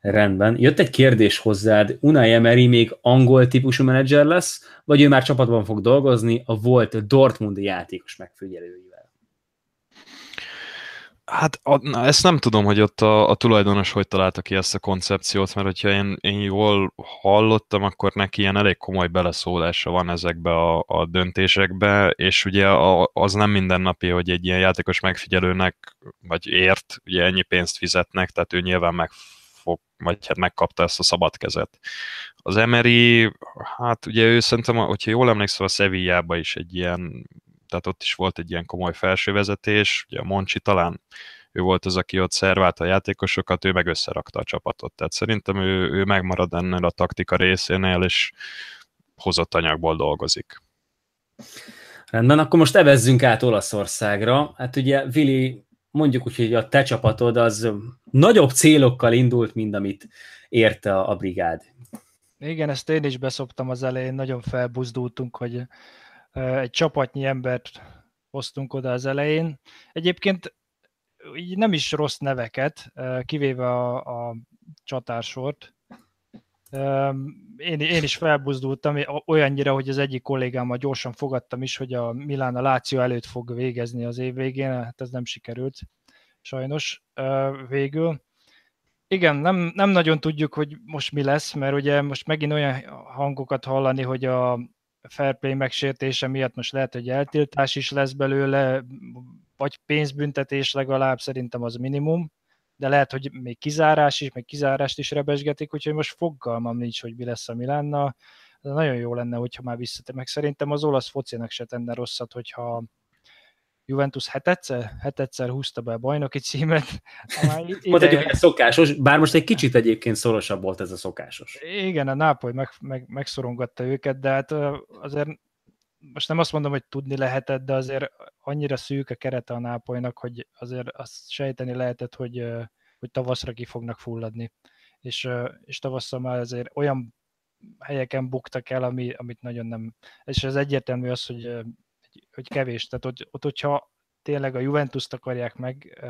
Rendben. Jött egy kérdés hozzád, Unai Emery még angol típusú menedzser lesz, vagy ő már csapatban fog dolgozni a volt Dortmundi játékos megfigyelőivel? Hát a, na, ezt nem tudom, hogy ott a, a tulajdonos hogy találta ki ezt a koncepciót, mert hogyha én, én jól hallottam, akkor neki ilyen elég komoly beleszólása van ezekbe a, a döntésekbe, és ugye a, az nem mindennapi, hogy egy ilyen játékos megfigyelőnek, vagy ért, ugye ennyi pénzt fizetnek, tehát ő nyilván meg fog, vagy hát megkapta ezt a szabad kezet. Az Emery, hát ugye ő szerintem, hogyha jól emlékszem, a Sevillába is egy ilyen tehát ott is volt egy ilyen komoly felsővezetés, ugye a Moncsi talán ő volt az, aki ott szervált a játékosokat, ő meg összerakta a csapatot. Tehát szerintem ő, ő megmarad ennél a taktika részénél, és hozott anyagból dolgozik. Rendben, akkor most evezzünk át Olaszországra. Hát ugye, Vili, mondjuk úgy, hogy a te csapatod az nagyobb célokkal indult, mint amit érte a brigád. Igen, ezt én is beszoptam az elején, nagyon felbuzdultunk, hogy egy csapatnyi embert hoztunk oda az elején. Egyébként így nem is rossz neveket, kivéve a, a csatársort. Én, én is felbuzdultam, olyannyira, hogy az egyik kollégámmal gyorsan fogadtam is, hogy a Milán a Láció előtt fog végezni az év végén, hát ez nem sikerült sajnos végül. Igen, nem, nem nagyon tudjuk, hogy most mi lesz, mert ugye most megint olyan hangokat hallani, hogy a fair play megsértése miatt most lehet, hogy eltiltás is lesz belőle, vagy pénzbüntetés legalább, szerintem az minimum, de lehet, hogy még kizárás is, még kizárást is rebesgetik, úgyhogy most fogalmam nincs, hogy mi lesz a Milánnal, de nagyon jó lenne, hogyha már visszatér. Meg szerintem az olasz focinak se tenne rosszat, hogyha Juventus hetedszer, hetedszer húzta be a bajnoki címet. Mondhatjuk, hogy ez szokásos, bár most egy kicsit egyébként szorosabb volt ez a szokásos. Igen, a Nápoly meg, meg, megszorongatta őket, de hát azért most nem azt mondom, hogy tudni lehetett, de azért annyira szűk a kerete a Nápolynak, hogy azért azt sejteni lehetett, hogy, hogy tavaszra ki fognak fulladni. És, és tavasszal már azért olyan helyeken buktak el, ami, amit nagyon nem... És az egyértelmű az, hogy hogy, kevés. Tehát ott, ott, hogyha tényleg a Juventus-t akarják meg,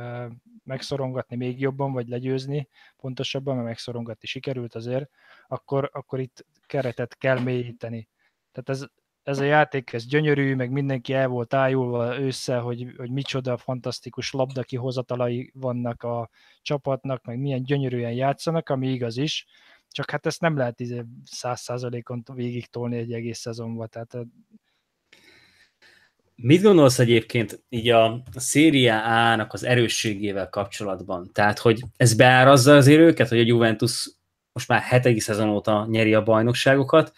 megszorongatni még jobban, vagy legyőzni pontosabban, mert megszorongatni sikerült azért, akkor, akkor itt keretet kell mélyíteni. Tehát ez, ez a játék, ez gyönyörű, meg mindenki el volt ájulva össze, hogy, hogy micsoda fantasztikus labda kihozatalai vannak a csapatnak, meg milyen gyönyörűen játszanak, ami igaz is, csak hát ezt nem lehet izé száz százalékon végig tolni egy egész szezonba, tehát Mit gondolsz egyébként így a Széria A-nak az erősségével kapcsolatban? Tehát, hogy ez beárazza az őket, hogy a Juventus most már hetedik szezon óta nyeri a bajnokságokat,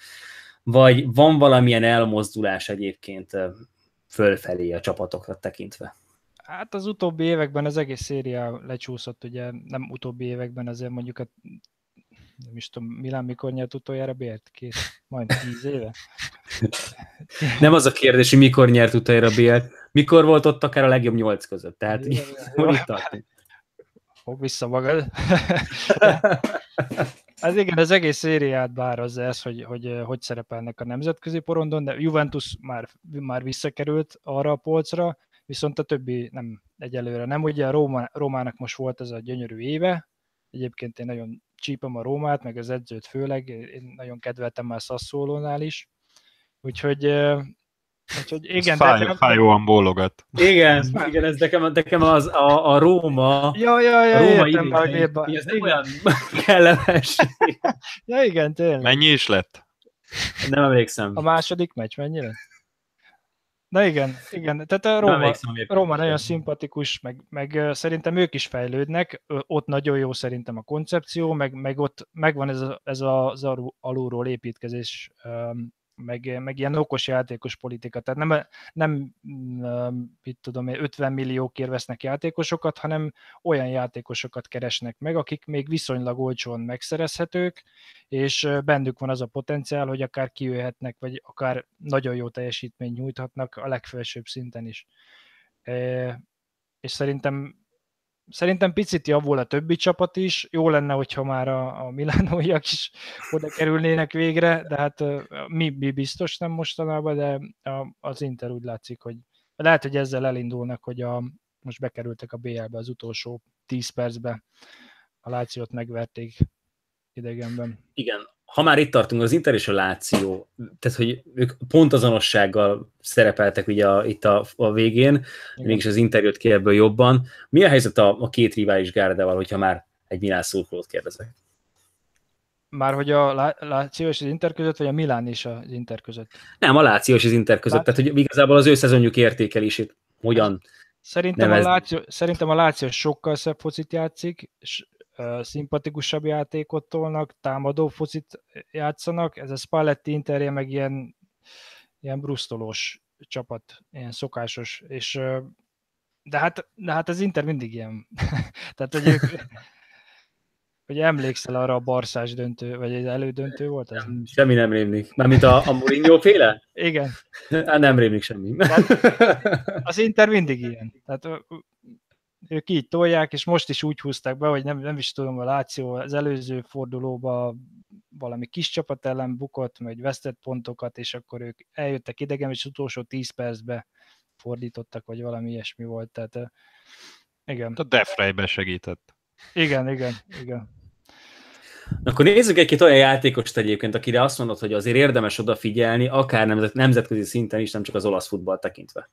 vagy van valamilyen elmozdulás egyébként fölfelé a csapatokra tekintve? Hát az utóbbi években az egész széria lecsúszott, ugye nem utóbbi években, azért mondjuk a nem is tudom, Milán mikor nyert utoljára bért? Két, majd tíz éve? Nem az a kérdés, hogy mikor nyert utoljára bért, mikor volt ott akár a legjobb nyolc között, tehát Igen, hol itt tartunk? Fog vissza magad. Hát igen, az egész szériát bár az ez, hogy, hogy hogy szerepelnek a nemzetközi porondon, de Juventus már, már visszakerült arra a polcra, viszont a többi nem egyelőre nem. Ugye a Róma, Rómának most volt ez a gyönyörű éve, egyébként én nagyon csípem a Rómát, meg az edzőt főleg, én nagyon kedveltem már Sassuolónál is, úgyhogy Úgyhogy igen, fáj, de... fájóan bólogat. Igen, igen, ez nekem, nekem az a, a Róma. Ja, ja, ja, a Róma értem, idén, ez olyan kellemes. ja, igen, tényleg. Mennyi is lett? Nem emlékszem. A második meccs mennyire? Na igen, igen. Tehát a Róma, Róma nagyon szimpatikus, meg, meg szerintem ők is fejlődnek, ott nagyon jó szerintem a koncepció, meg, meg ott megvan ez, a, ez az alulról építkezés meg, meg ilyen okos játékos politika. Tehát nem, nem mit tudom 50 milliókért vesznek játékosokat, hanem olyan játékosokat keresnek meg, akik még viszonylag olcsón megszerezhetők, és bennük van az a potenciál, hogy akár kijöhetnek, vagy akár nagyon jó teljesítményt nyújthatnak a legfelsőbb szinten is. És szerintem Szerintem picit javul a többi csapat is, jó lenne, hogyha már a, a milánóiak is oda kerülnének végre, de hát mi, mi biztos nem mostanában, de a, az Inter úgy látszik, hogy lehet, hogy ezzel elindulnak, hogy a, most bekerültek a BL-be az utolsó 10 percbe, a Lációt megverték idegenben. Igen, ha már itt tartunk, az Inter és a Láció, tehát hogy ők pont azonossággal szerepeltek ugye a, itt a, a végén, mégis az Inter jött ki ebből jobban. Mi a helyzet a, a két rivális gárdával, hogyha már egy Milán szurkolót kérdezek? Már hogy a Láció és az Inter között, vagy a Milán és az Inter között? Nem, a Láció és az Inter között, tehát hogy igazából az ő szezonjuk értékelését hogyan Szerintem a, Láció, szerintem a Láció sokkal szebb focit játszik, és szimpatikusabb játékot tolnak, támadó focit játszanak, ez a Spalletti interje meg ilyen, ilyen brusztolós csapat, ilyen szokásos, és de hát, de hát az Inter mindig ilyen. Tehát, hogy, ők, hogy emlékszel arra a barszás döntő, vagy egy elődöntő volt? Ez? Nem, semmi nem rémlik. Mármint a, a Mourinho féle? Igen. Hát nem rémlik semmi. Tehát az Inter mindig ilyen. Tehát ők így tolják, és most is úgy húzták be, hogy nem, nem is tudom, a Láció az előző fordulóba valami kis csapat ellen bukott, vagy vesztett pontokat, és akkor ők eljöttek idegen, és utolsó 10 percbe fordítottak, vagy valami ilyesmi volt. Tehát, igen. Hát a Defrejbe segített. Igen, igen, igen. Akkor nézzük egy-két olyan játékost egyébként, akire azt mondod, hogy azért érdemes odafigyelni, akár nemzet, nemzetközi szinten is, nem csak az olasz futball tekintve.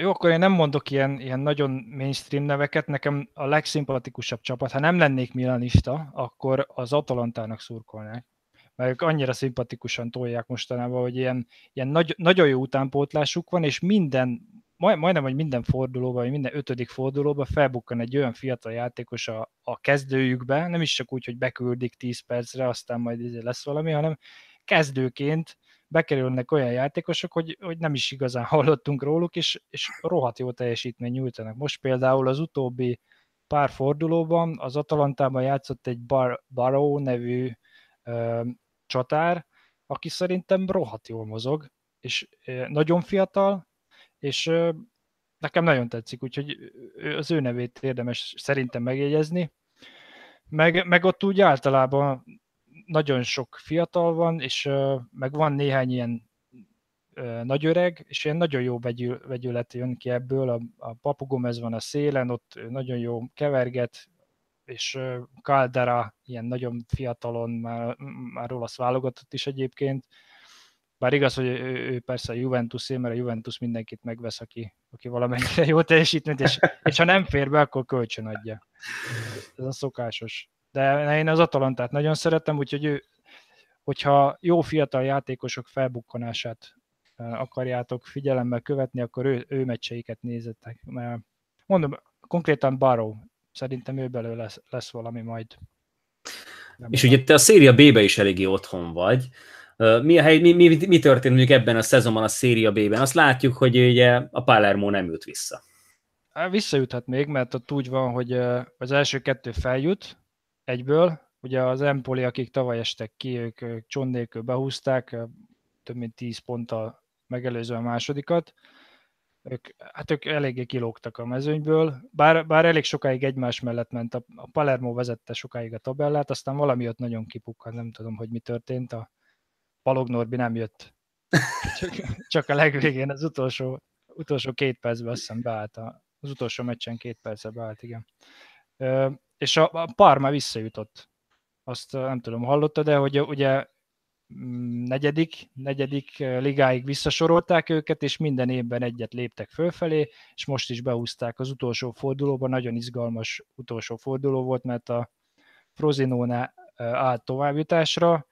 Jó, akkor én nem mondok ilyen, ilyen nagyon mainstream neveket, nekem a legszimpatikusabb csapat, ha nem lennék milanista, akkor az Atalantának szurkolnák mert ők annyira szimpatikusan tolják mostanában, hogy ilyen, ilyen nagy, nagyon jó utánpótlásuk van, és minden, majd, majdnem, hogy minden fordulóban, vagy minden ötödik fordulóban felbukkan egy olyan fiatal játékos a, a kezdőjükbe, nem is csak úgy, hogy beküldik 10 percre, aztán majd ez izé lesz valami, hanem kezdőként bekerülnek olyan játékosok, hogy, hogy nem is igazán hallottunk róluk, és, és rohadt jó teljesítmény nyújtanak. Most például az utóbbi pár fordulóban az Atalantában játszott egy Bar- Barrow nevű ö, csatár, aki szerintem rohadt jól mozog, és ö, nagyon fiatal, és ö, nekem nagyon tetszik, úgyhogy az ő nevét érdemes szerintem megjegyezni. Meg, meg ott úgy általában nagyon sok fiatal van, és meg van néhány ilyen nagy öreg, és ilyen nagyon jó vegyül, vegyület jön ki ebből, a, a papugom ez van a szélen, ott nagyon jó keverget, és Caldera ilyen nagyon fiatalon, már, már olasz válogatott is egyébként, bár igaz, hogy ő, ő persze a Juventus, mert a Juventus mindenkit megvesz, aki, aki valamennyire jó teljesítményt, és, és ha nem fér be, akkor kölcsön adja. Ez a szokásos. De én az Atalantát nagyon szeretem, úgyhogy ő, hogyha jó fiatal játékosok felbukkanását akarjátok figyelemmel követni, akkor ő, ő meccseiket nézettek. Mert mondom, konkrétan Barrow, szerintem ő belőle lesz, lesz valami majd. Nem és ugye te a Széria B-be is eléggé otthon vagy. Mi, a hely, mi, mi, mi történt mondjuk ebben a szezonban a Széria B-ben? Azt látjuk, hogy ugye a Palermo nem jut vissza. Visszajuthat még, mert ott úgy van, hogy az első kettő feljut, egyből. Ugye az Empoli, akik tavaly estek ki, ők, ők csont nélkül behúzták, több mint 10 ponttal megelőző a másodikat. Ők, hát ők eléggé kilógtak a mezőnyből, bár, bár elég sokáig egymás mellett ment, a, a Palermo vezette sokáig a tabellát, aztán valami ott nagyon kipukkan, nem tudom, hogy mi történt, a Palognorbi Norbi nem jött. Csak, csak a legvégén az utolsó, utolsó két percben azt hiszem beállt, a, az utolsó meccsen két percben beállt, igen és a, a Parma visszajutott. Azt nem tudom, hallotta, de hogy ugye mm, negyedik, negyedik ligáig visszasorolták őket, és minden évben egyet léptek fölfelé, és most is behúzták az utolsó fordulóba, nagyon izgalmas utolsó forduló volt, mert a Frozinóna állt továbbjutásra,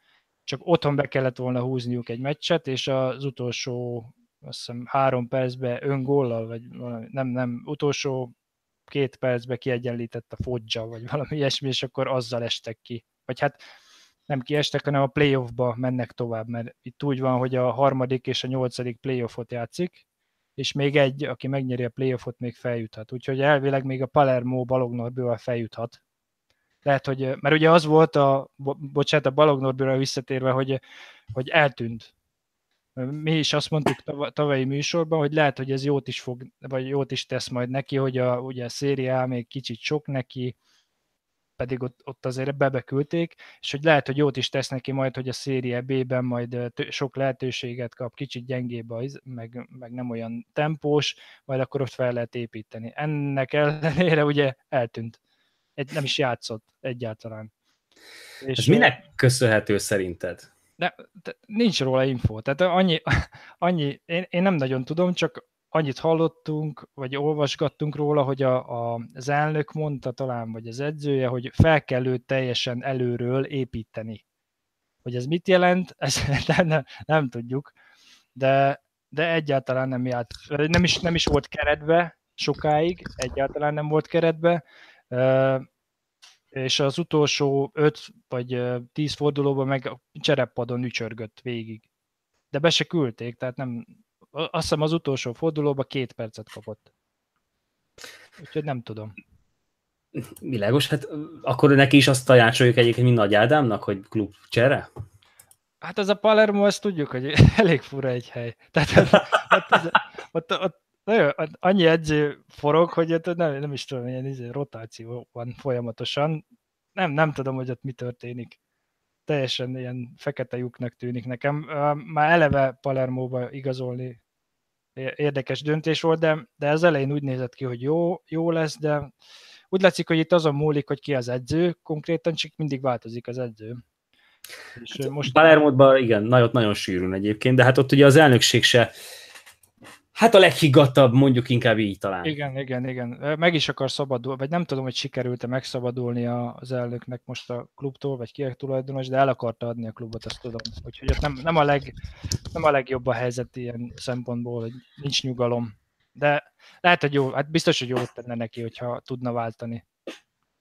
csak otthon be kellett volna húzniuk egy meccset, és az utolsó azt hiszem három percben öngóllal, vagy nem, nem, utolsó két percbe kiegyenlített a Foggia, vagy valami ilyesmi, és akkor azzal estek ki. Vagy hát nem kiestek, hanem a playoffba mennek tovább, mert itt úgy van, hogy a harmadik és a nyolcadik playoffot játszik, és még egy, aki megnyeri a playoffot, még feljuthat. Úgyhogy elvileg még a Palermo Balognorbővel feljuthat. Lehet, hogy, mert ugye az volt a, bocsánat, a Balognorbőről visszatérve, hogy, hogy eltűnt mi is azt mondtuk tavalyi műsorban, hogy lehet, hogy ez jót is fog, vagy jót is tesz majd neki, hogy a, ugye a szériá még kicsit sok neki, pedig ott, ott azért bebeküldték, és hogy lehet, hogy jót is tesz neki majd, hogy a széria B-ben majd sok lehetőséget kap, kicsit gyengébb, az, meg, meg nem olyan tempós, majd akkor ott fel lehet építeni. Ennek ellenére ugye eltűnt. Egy, nem is játszott egyáltalán. És Ez minek köszönhető szerinted? de, de nincs róla info, tehát annyi, annyi én, én nem nagyon tudom, csak annyit hallottunk, vagy olvasgattunk róla, hogy a, a, az elnök mondta talán, vagy az edzője, hogy fel kell őt teljesen előről építeni. Hogy ez mit jelent, ezt nem, nem, tudjuk, de, de egyáltalán nem járt, nem is, nem is volt keretbe sokáig, egyáltalán nem volt keretbe, és az utolsó 5 vagy 10 fordulóban meg a cserepadon ücsörgött végig. De be se küldték, tehát nem, azt hiszem az utolsó fordulóban két percet kapott. Úgyhogy nem tudom. Világos, hát akkor neki is azt tanácsoljuk egyébként mind Nagy Ádámnak, hogy klub csere? Hát ez a Palermo, ezt tudjuk, hogy elég fura egy hely. Tehát ott, ott, ott, ott, nagyon, annyi edző forog, hogy nem, nem is tudom, milyen izé, rotáció van folyamatosan. Nem, nem tudom, hogy ott mi történik. Teljesen ilyen fekete lyuknak tűnik nekem. Már eleve Palermóba igazolni érdekes döntés volt, de, de az elején úgy nézett ki, hogy jó, jó lesz, de úgy látszik, hogy itt azon múlik, hogy ki az edző, konkrétan csak mindig változik az edző. És hát most... Palermóban igen, nagyon, nagyon sűrűn egyébként, de hát ott ugye az elnökség se Hát a leghiggadtabb, mondjuk inkább így talán. Igen, igen, igen. Meg is akar szabadulni, vagy nem tudom, hogy sikerült-e megszabadulni az elnöknek most a klubtól, vagy ki a tulajdonos, de el akarta adni a klubot, azt tudom. Úgyhogy ott nem, nem, a leg, nem a legjobb a helyzet ilyen szempontból, hogy nincs nyugalom. De lehet, hogy jó, hát biztos, hogy jó tenne neki, hogyha tudna váltani.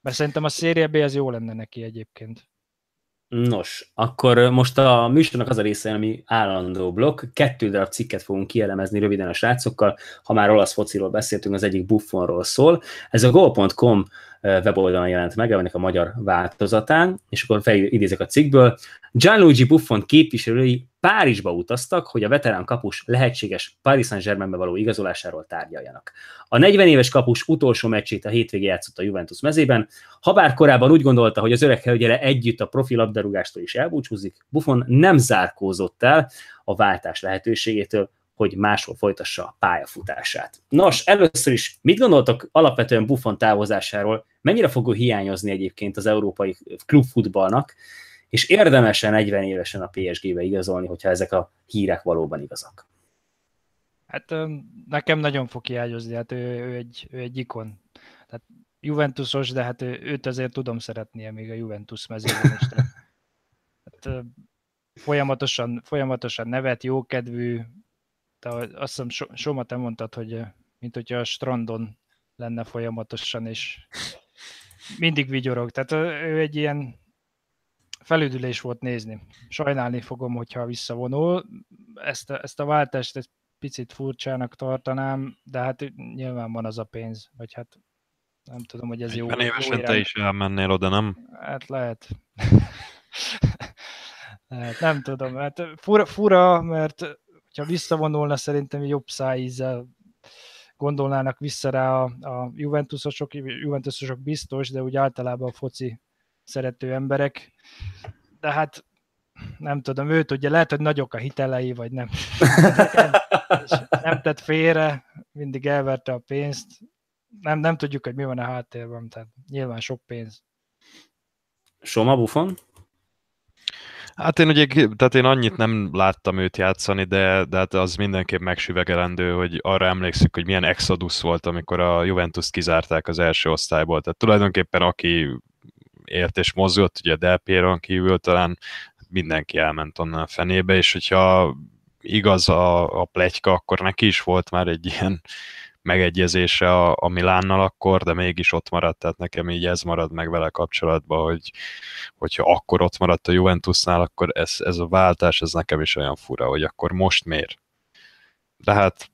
Mert szerintem a Serie B az jó lenne neki egyébként. Nos, akkor most a műsornak az a része, ami állandó blokk. Kettő darab cikket fogunk kielemezni röviden a srácokkal. Ha már olasz fociról beszéltünk, az egyik buffonról szól. Ez a goal.com weboldalon jelent meg, ennek a magyar változatán, és akkor felidézek a cikkből. Gianluigi Buffon képviselői Párizsba utaztak, hogy a veterán kapus lehetséges Paris Saint-Germainbe való igazolásáról tárgyaljanak. A 40 éves kapus utolsó meccsét a hétvégén játszott a Juventus mezében, habár korábban úgy gondolta, hogy az öreg hölgyele együtt a profi labdarúgástól is elbúcsúzik, Buffon nem zárkózott el a váltás lehetőségétől, hogy máshol folytassa a pályafutását. Nos, először is mit gondoltok alapvetően Buffon távozásáról? Mennyire fog ő hiányozni egyébként az európai klubfutballnak, és érdemesen 40 évesen a PSG-be igazolni, hogyha ezek a hírek valóban igazak? Hát nekem nagyon fog hiányozni, hát ő, ő, egy, ő egy ikon. Tehát Juventusos, de hát őt azért tudom szeretnie még a Juventus mezőben is. Hát, folyamatosan, folyamatosan nevet, jókedvű, te azt hiszem, Soma, te mondtad, hogy mint hogyha a strandon lenne folyamatosan, és mindig vigyorog. Tehát ő egy ilyen felüdülés volt nézni. Sajnálni fogom, hogyha visszavonul. Ezt, a, ezt a váltást egy picit furcsának tartanám, de hát nyilván van az a pénz, vagy hát nem tudom, hogy ez egy jó. évesen te is elmennél oda, nem? Hát lehet. lehet nem tudom, hát fura, fura mert hogyha visszavonulna, szerintem jobb szájízzel gondolnának vissza rá a, a Juventusosok, Juventusosok biztos, de úgy általában a foci szerető emberek. De hát nem tudom, őt ugye lehet, hogy nagyok a hitelei, vagy nem. nem tett félre, mindig elverte a pénzt. Nem, nem tudjuk, hogy mi van a háttérben, tehát nyilván sok pénz. Soma Buffon? Hát én ugye, tehát én annyit nem láttam őt játszani, de, de hát az mindenképp megsüvegelendő, hogy arra emlékszik, hogy milyen exodus volt, amikor a Juventus kizárták az első osztályból. Tehát tulajdonképpen aki élt és mozgott, ugye Del Pieron kívül talán mindenki elment onnan a fenébe, és hogyha igaz a, a pletyka, akkor neki is volt már egy ilyen megegyezése a, a Milánnal akkor, de mégis ott maradt, tehát nekem így ez marad meg vele kapcsolatban, hogy, hogyha akkor ott maradt a Juventusnál, akkor ez, ez a váltás, ez nekem is olyan fura, hogy akkor most miért? De hát...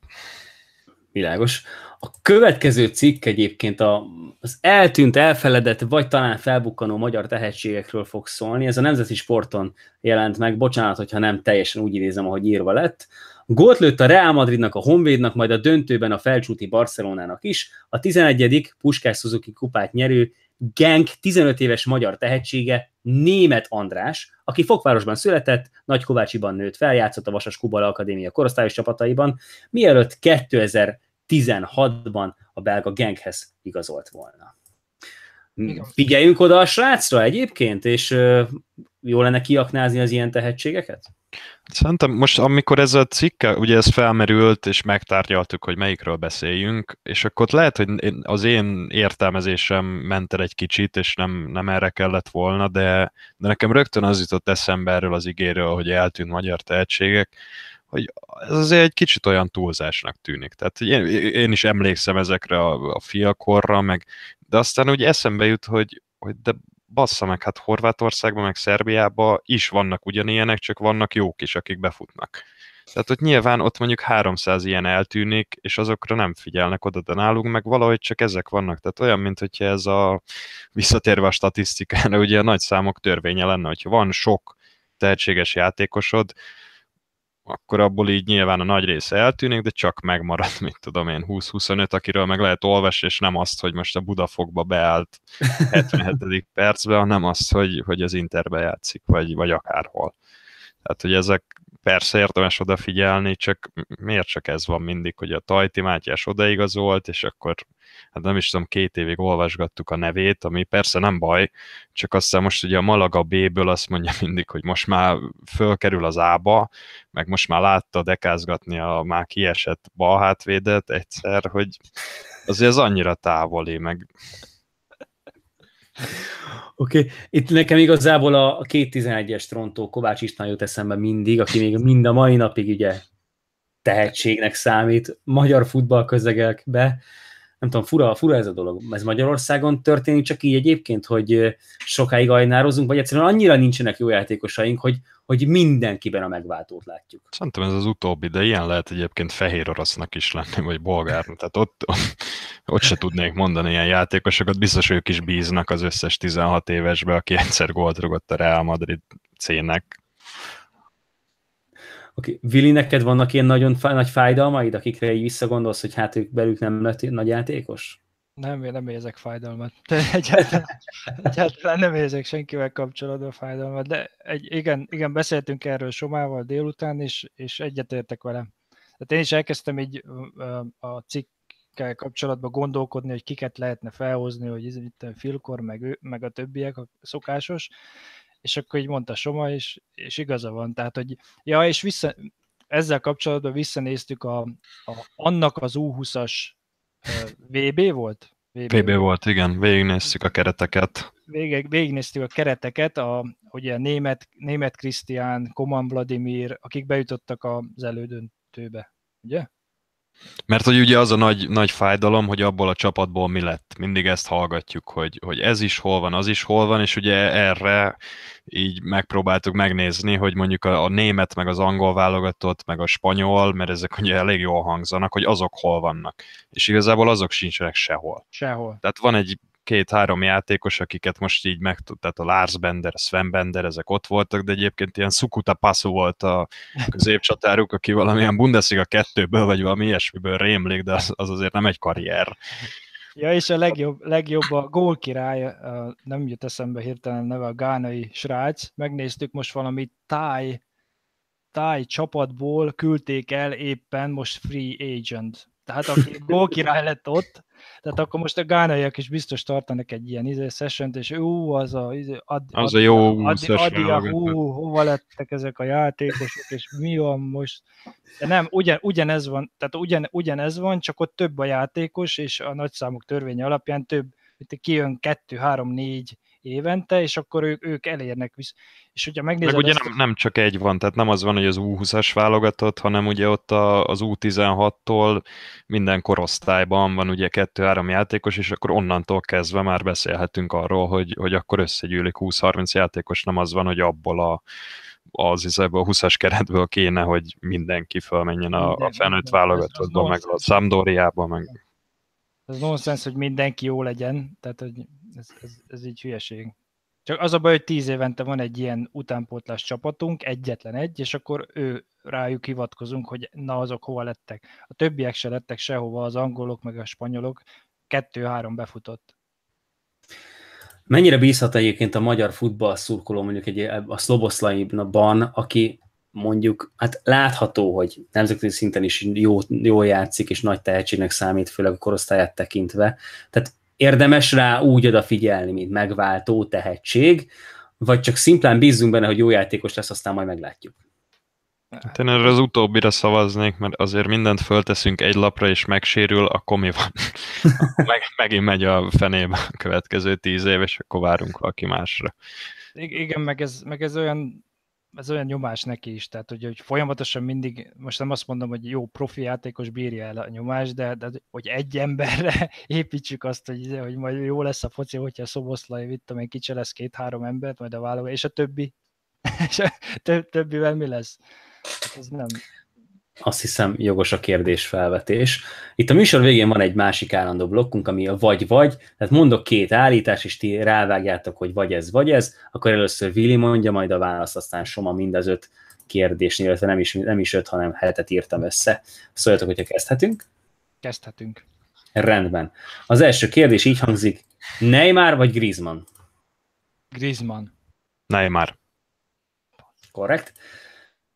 Világos. A következő cikk egyébként a, az eltűnt, elfeledett, vagy talán felbukkanó magyar tehetségekről fog szólni. Ez a Nemzeti Sporton jelent meg, bocsánat, hogyha nem teljesen úgy idézem, ahogy írva lett. Gólt lőtt a Real Madridnak, a Honvédnak, majd a döntőben a felcsúti Barcelonának is. A 11. Puskás Suzuki kupát nyerő Genk 15 éves magyar tehetsége német András, aki Fokvárosban született, Nagykovácsiban nőtt fel, játszott a Vasas Kubala Akadémia korosztályos csapataiban, mielőtt 2016-ban a belga Genkhez igazolt volna. Figyeljünk oda a srácra egyébként, és jó lenne kiaknázni az ilyen tehetségeket? Szerintem most, amikor ez a cikke, ugye ez felmerült, és megtárgyaltuk, hogy melyikről beszéljünk, és akkor lehet, hogy az én értelmezésem ment el egy kicsit, és nem, nem erre kellett volna, de, de nekem rögtön az jutott eszembe erről az igéről, hogy eltűnt magyar tehetségek, hogy ez azért egy kicsit olyan túlzásnak tűnik. Tehát én, én is emlékszem ezekre a, a fiakorra, meg, de aztán úgy eszembe jut, hogy, hogy de bassza meg, hát Horvátországban, meg Szerbiában is vannak ugyanilyenek, csak vannak jók is, akik befutnak. Tehát ott nyilván ott mondjuk 300 ilyen eltűnik, és azokra nem figyelnek oda, de nálunk meg valahogy csak ezek vannak. Tehát olyan, mint hogyha ez a visszatérve a statisztikára, ugye a nagy számok törvénye lenne, hogyha van sok tehetséges játékosod, akkor abból így nyilván a nagy része eltűnik, de csak megmarad, mint tudom én, 20-25, akiről meg lehet olvasni, és nem azt, hogy most a Budafokba beállt 77. percbe, hanem azt, hogy, hogy az Interbe játszik, vagy, vagy akárhol. Tehát, hogy ezek persze érdemes odafigyelni, csak miért csak ez van mindig, hogy a Tajti Mátyás odaigazolt, és akkor hát nem is tudom, két évig olvasgattuk a nevét, ami persze nem baj, csak aztán most ugye a Malaga B-ből azt mondja mindig, hogy most már fölkerül az A-ba, meg most már látta dekázgatni a már kiesett bal hátvédet egyszer, hogy azért ez annyira távoli, meg Oké, okay. itt nekem igazából a, 2011 es trontó Kovács István jut eszembe mindig, aki még mind a mai napig ugye tehetségnek számít, magyar futball közegekbe. Nem tudom, fura, fura ez a dolog. Ez Magyarországon történik csak így egyébként, hogy sokáig ajnározunk, vagy egyszerűen annyira nincsenek jó játékosaink, hogy, hogy mindenkiben a megváltót látjuk. Szerintem ez az utóbbi, de ilyen lehet egyébként fehér orosznak is lenni, vagy bolgár. Tehát ott, ott, se tudnék mondani ilyen játékosokat, biztos ők is bíznak az összes 16 évesbe, aki egyszer gólt rugott a Real Madrid cének. Oké, okay. Vili, neked vannak ilyen nagyon nagy fájdalmaid, akikre így visszagondolsz, hogy hát ők belük nem lett nagy játékos? Nem, én nem érzek fájdalmat. Egyáltalán, egyáltalán nem érzek senkivel kapcsolatban fájdalmat, de egy, igen, igen, beszéltünk erről Somával délután, és, és egyetértek velem. Tehát én is elkezdtem így a cikkkel kapcsolatban gondolkodni, hogy kiket lehetne felhozni, hogy itt Filkor, meg, ő, meg a többiek a szokásos, és akkor így mondta Soma, és, és igaza van. Tehát, hogy ja, és vissza, ezzel kapcsolatban visszanéztük a, a, annak az U20-as VB volt? VB, VB volt, igen, végignéztük a kereteket. Végig, végignéztük a kereteket, a, ugye a német, német Krisztián, Koman Vladimir, akik bejutottak az elődöntőbe, ugye? Mert hogy ugye az a nagy, nagy fájdalom, hogy abból a csapatból mi lett. Mindig ezt hallgatjuk, hogy, hogy ez is hol van, az is hol van, és ugye erre így megpróbáltuk megnézni, hogy mondjuk a, a német, meg az angol válogatott, meg a spanyol, mert ezek ugye elég jól hangzanak, hogy azok hol vannak. És igazából azok sincsenek sehol. Sehol. Tehát van egy két-három játékos, akiket most így meg tehát a Lars Bender, a Sven Bender, ezek ott voltak, de egyébként ilyen Sukuta Passu volt a középcsatáruk, aki valamilyen Bundesliga kettőből, vagy valami ilyesmiből rémlik, de az, az azért nem egy karrier. Ja, és a legjobb, legjobb a gólkirály, nem jut eszembe hirtelen neve, a gánai srác. Megnéztük most valami táj, táj csapatból küldték el éppen most free agent. Tehát aki gólkirály lett ott, tehát akkor most a gánaiak is biztos tartanak egy ilyen izé session és ú, az a, izé, ad, az ad, a jó ad, ú, hova lettek ezek a játékosok, és mi van most? De nem, ugyan, ugyanez van, tehát ugyan, ugyanez van, csak ott több a játékos, és a nagyszámok törvény alapján több, itt kijön kettő, három, négy évente, és akkor ők, ők elérnek. Visz... És hogyha megnézed Meg ugye ezt, nem, nem csak egy van, tehát nem az van, hogy az U20-as válogatott, hanem ugye ott a, az U16-tól minden korosztályban van ugye kettő-három játékos, és akkor onnantól kezdve már beszélhetünk arról, hogy, hogy akkor összegyűlik 20-30 játékos, nem az van, hogy abból a az is ebből a 20-as keretből kéne, hogy mindenki fölmenjen a, a felnőtt válogatottba, meg a Sampdoriába, meg... Ez nonsens, hogy mindenki jó legyen, tehát hogy ez, ez, ez így hülyeség. Csak az a baj, hogy tíz évente van egy ilyen utánpótlás csapatunk, egyetlen egy, és akkor ő rájuk hivatkozunk, hogy na azok hova lettek. A többiek se lettek sehova, az angolok meg a spanyolok, kettő-három befutott. Mennyire bízhat egyébként a magyar futball szurkoló mondjuk egy, a Szoboszlaiban, aki mondjuk, hát látható, hogy nemzetközi szinten is jó, jó játszik, és nagy tehetségnek számít, főleg a korosztályát tekintve. Tehát érdemes rá úgy odafigyelni, mint megváltó tehetség, vagy csak szimplán bízzunk benne, hogy jó játékos lesz, aztán majd meglátjuk. Hát én erre az utóbbira szavaznék, mert azért mindent fölteszünk egy lapra, és megsérül, akkor mi van? Meg, megint megy a fenébe a következő tíz év, és akkor várunk valaki másra. Igen, meg ez, meg ez olyan ez olyan nyomás neki is, tehát hogy, hogy folyamatosan mindig, most nem azt mondom, hogy jó profi játékos bírja el a nyomást, de, de hogy egy emberre építsük azt, hogy, hogy majd jó lesz a foci, hogyha a Szoboszlai, mit tudom kicsi lesz két-három embert, majd a válogatás, és a többi, és a többivel mi lesz? Hát ez nem, azt hiszem jogos a kérdés felvetés. Itt a műsor végén van egy másik állandó blokkunk, ami a vagy-vagy, tehát mondok két állítás, és ti rávágjátok, hogy vagy ez, vagy ez, akkor először Vili mondja, majd a választ, aztán Soma mind az öt kérdésnél, illetve nem is, nem is öt, hanem hetet írtam össze. Szóljatok, hogyha kezdhetünk? Kezdhetünk. Rendben. Az első kérdés így hangzik, Neymar vagy Griezmann? Griezmann. Neymar. Korrekt.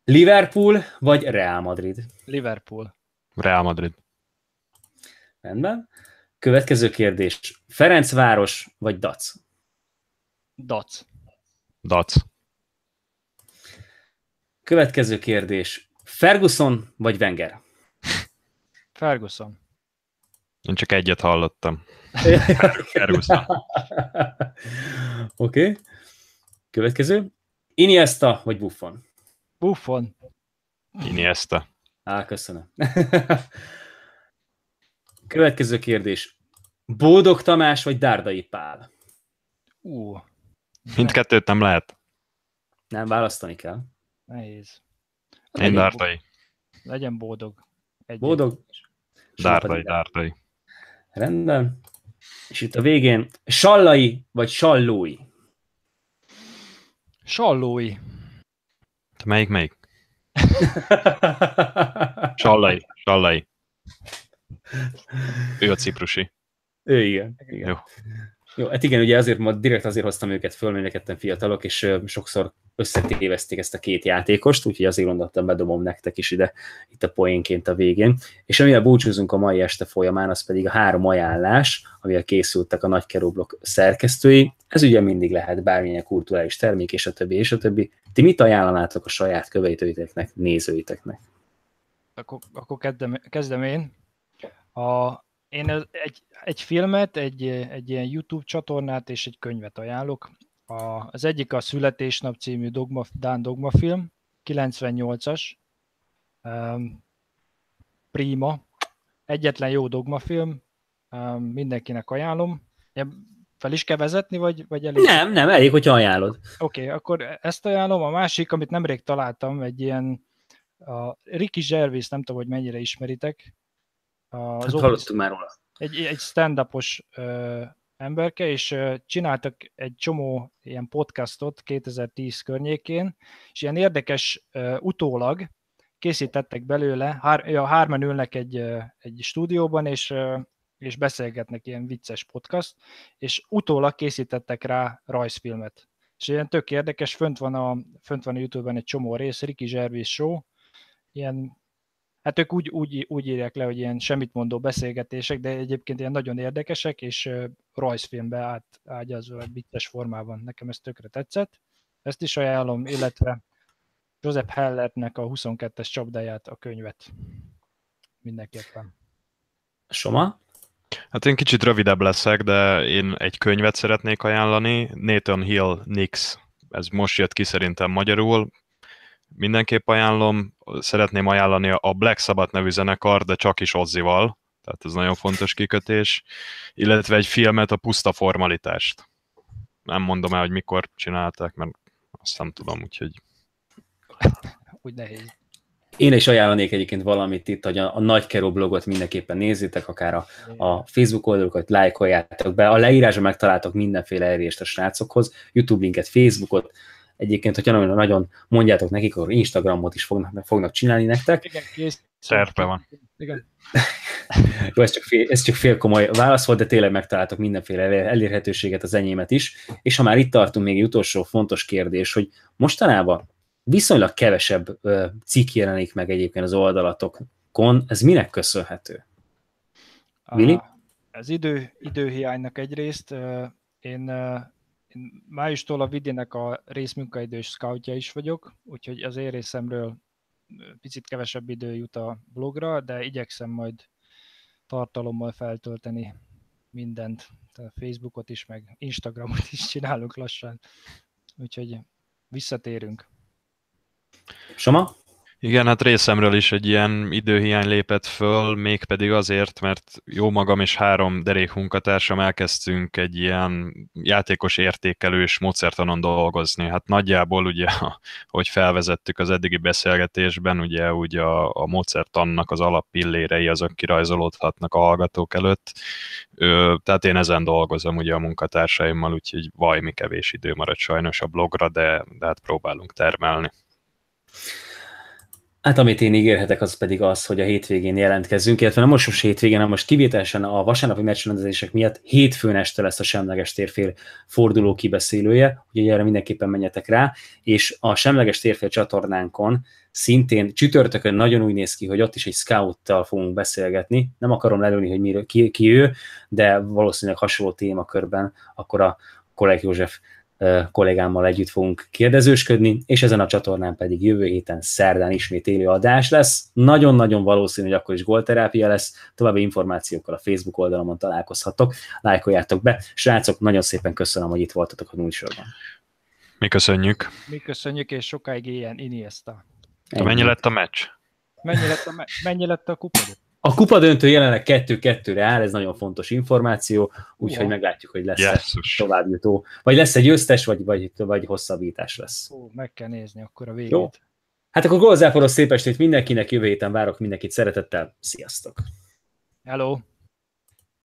Liverpool vagy Real Madrid? Liverpool. Real Madrid. Rendben. Következő kérdés. Ferencváros vagy Dac? Dac. Dac. Következő kérdés. Ferguson vagy Wenger? Ferguson. Én csak egyet hallottam. Ferguson. Oké. Okay. Következő. Iniesta vagy Buffon? Buffon. Iniesta. Á, köszönöm. Következő kérdés. Boldog Tamás vagy Dárdai Pál? Ú. Mindkettőt nem lehet. Nem, választani kell. Nehéz. Én Én Dárdai. Legyen boldog. Egy boldog? Dárdai, Dárdai. Rendben. És itt a végén, Sallai vagy Sallói? Sallói. Hát melyik, melyik? Sallai, Sallai. Ő a ciprusi. Ő igen. igen. Jó. Jó, hát igen, ugye azért ma direkt azért hoztam őket föl, mert fiatalok, és sokszor összetévezték ezt a két játékost, úgyhogy azért gondoltam, bedobom nektek is ide, itt a poénként a végén. És amivel búcsúzunk a mai este folyamán, az pedig a három ajánlás, amivel készültek a nagy keróblok szerkesztői. Ez ugye mindig lehet bármilyen kulturális termék, és a többi, és a többi. Ti mit ajánlanátok a saját követőiteknek, nézőiteknek? Akkor, akkor kezdem, kezdem én. A, én egy, egy filmet, egy, egy ilyen YouTube csatornát és egy könyvet ajánlok. A, az egyik a Születésnap című Dogma, Dán Dogma film, 98-as, um, Prima, egyetlen jó Dogma film, um, mindenkinek ajánlom. Fel is kell vezetni, vagy, vagy elég? Nem, nem, elég, hogyha ajánlod. Oké, okay, akkor ezt ajánlom. A másik, amit nemrég találtam, egy ilyen a Ricky Gervais, nem tudom, hogy mennyire ismeritek, az hát hallottunk már róla. Egy, egy stand-upos ö, emberke, és ö, csináltak egy csomó ilyen podcastot 2010 környékén, és ilyen érdekes ö, utólag készítettek belőle, hár, ja, hárman ülnek egy, ö, egy stúdióban, és ö, és beszélgetnek ilyen vicces podcast, és utólag készítettek rá rajzfilmet. És ilyen tök érdekes, fönt van a, fönt van a YouTube-ben egy csomó rész, Ricky Gervais Show, ilyen hát ők úgy, úgy, úgy írják le, hogy ilyen semmit mondó beszélgetések, de egyébként ilyen nagyon érdekesek, és rajzfilmbe át, ágyazva bittes formában. Nekem ez tökre tetszett. Ezt is ajánlom, illetve Joseph Hellertnek a 22-es csapdáját, a könyvet. Mindenképpen. Soma? Hát én kicsit rövidebb leszek, de én egy könyvet szeretnék ajánlani. Nathan Hill Nix. Ez most jött ki szerintem magyarul mindenképp ajánlom. Szeretném ajánlani a Black Sabbath nevű zenekar, de csak is Ozzyval, tehát ez nagyon fontos kikötés, illetve egy filmet, a puszta formalitást. Nem mondom el, hogy mikor csinálták, mert azt nem tudom, úgyhogy... Úgy nehéz. Én is ajánlanék egyébként valamit itt, hogy a, a Nagy Keró blogot mindenképpen nézzétek, akár a, a Facebook oldalukat lájkoljátok be, a leírásban megtaláltok mindenféle elérést a srácokhoz, YouTube linket, Facebookot, Egyébként, hogyha nagyon, nagyon mondjátok nekik, akkor Instagramot is fognak, fognak csinálni nektek. Igen, kész. van. Igen. Jó, ez csak, fél, ez csak fél komoly válasz volt, de tényleg megtaláltok mindenféle elérhetőséget az enyémet is. És ha már itt tartunk, még egy utolsó fontos kérdés, hogy mostanában viszonylag kevesebb cikk jelenik meg egyébként az oldalatokon, ez minek köszönhető? Vili? Az idő, időhiánynak egyrészt, én májustól a Vidinek a részmunkaidős scoutja is vagyok, úgyhogy az én részemről picit kevesebb idő jut a blogra, de igyekszem majd tartalommal feltölteni mindent. Tehát Facebookot is, meg Instagramot is csinálunk lassan. Úgyhogy visszatérünk. Soma? Igen, hát részemről is egy ilyen időhiány lépett föl, mégpedig azért, mert jó magam és három derék munkatársam elkezdtünk egy ilyen játékos értékelős módszertanon dolgozni. Hát nagyjából ugye, hogy felvezettük az eddigi beszélgetésben, ugye ugye a, a módszertannak az alappillérei azok kirajzolódhatnak a hallgatók előtt. Ö, tehát én ezen dolgozom ugye a munkatársaimmal, úgyhogy vajmi kevés idő maradt sajnos a blogra, de, de hát próbálunk termelni. Hát amit én ígérhetek, az pedig az, hogy a hétvégén jelentkezzünk, illetve nem most, most hétvégén, hanem most kivételesen a vasárnapi meccsrendezések miatt hétfőn este lesz a semleges térfél forduló kibeszélője, úgyhogy erre mindenképpen menjetek rá, és a semleges térfél csatornánkon szintén csütörtökön nagyon úgy néz ki, hogy ott is egy scouttal fogunk beszélgetni, nem akarom lelőni, hogy miről, ki, ki ő, de valószínűleg hasonló témakörben akkor a kollég József kollégámmal együtt fogunk kérdezősködni, és ezen a csatornán pedig jövő héten szerdán ismét élő adás lesz. Nagyon-nagyon valószínű, hogy akkor is gólterápia lesz. További információkkal a Facebook oldalamon találkozhatok. Lájkoljátok be. Srácok, nagyon szépen köszönöm, hogy itt voltatok a műsorban. Mi köszönjük. Mi köszönjük, és sokáig ilyen Iniesta. Mennyi lett a meccs? Mennyi lett a, me- mennyi lett a kupa? A kupa döntő jelenleg 2-2-re áll, ez nagyon fontos információ, úgyhogy oh. meglátjuk, hogy lesz yes. továbbjutó, vagy lesz egy ösztes, vagy, vagy, vagy hosszabbítás lesz. Ó, meg kell nézni akkor a végét. Jó. Hát akkor Golzáporos szép estét mindenkinek, jövő héten várok mindenkit szeretettel, sziasztok! Hello!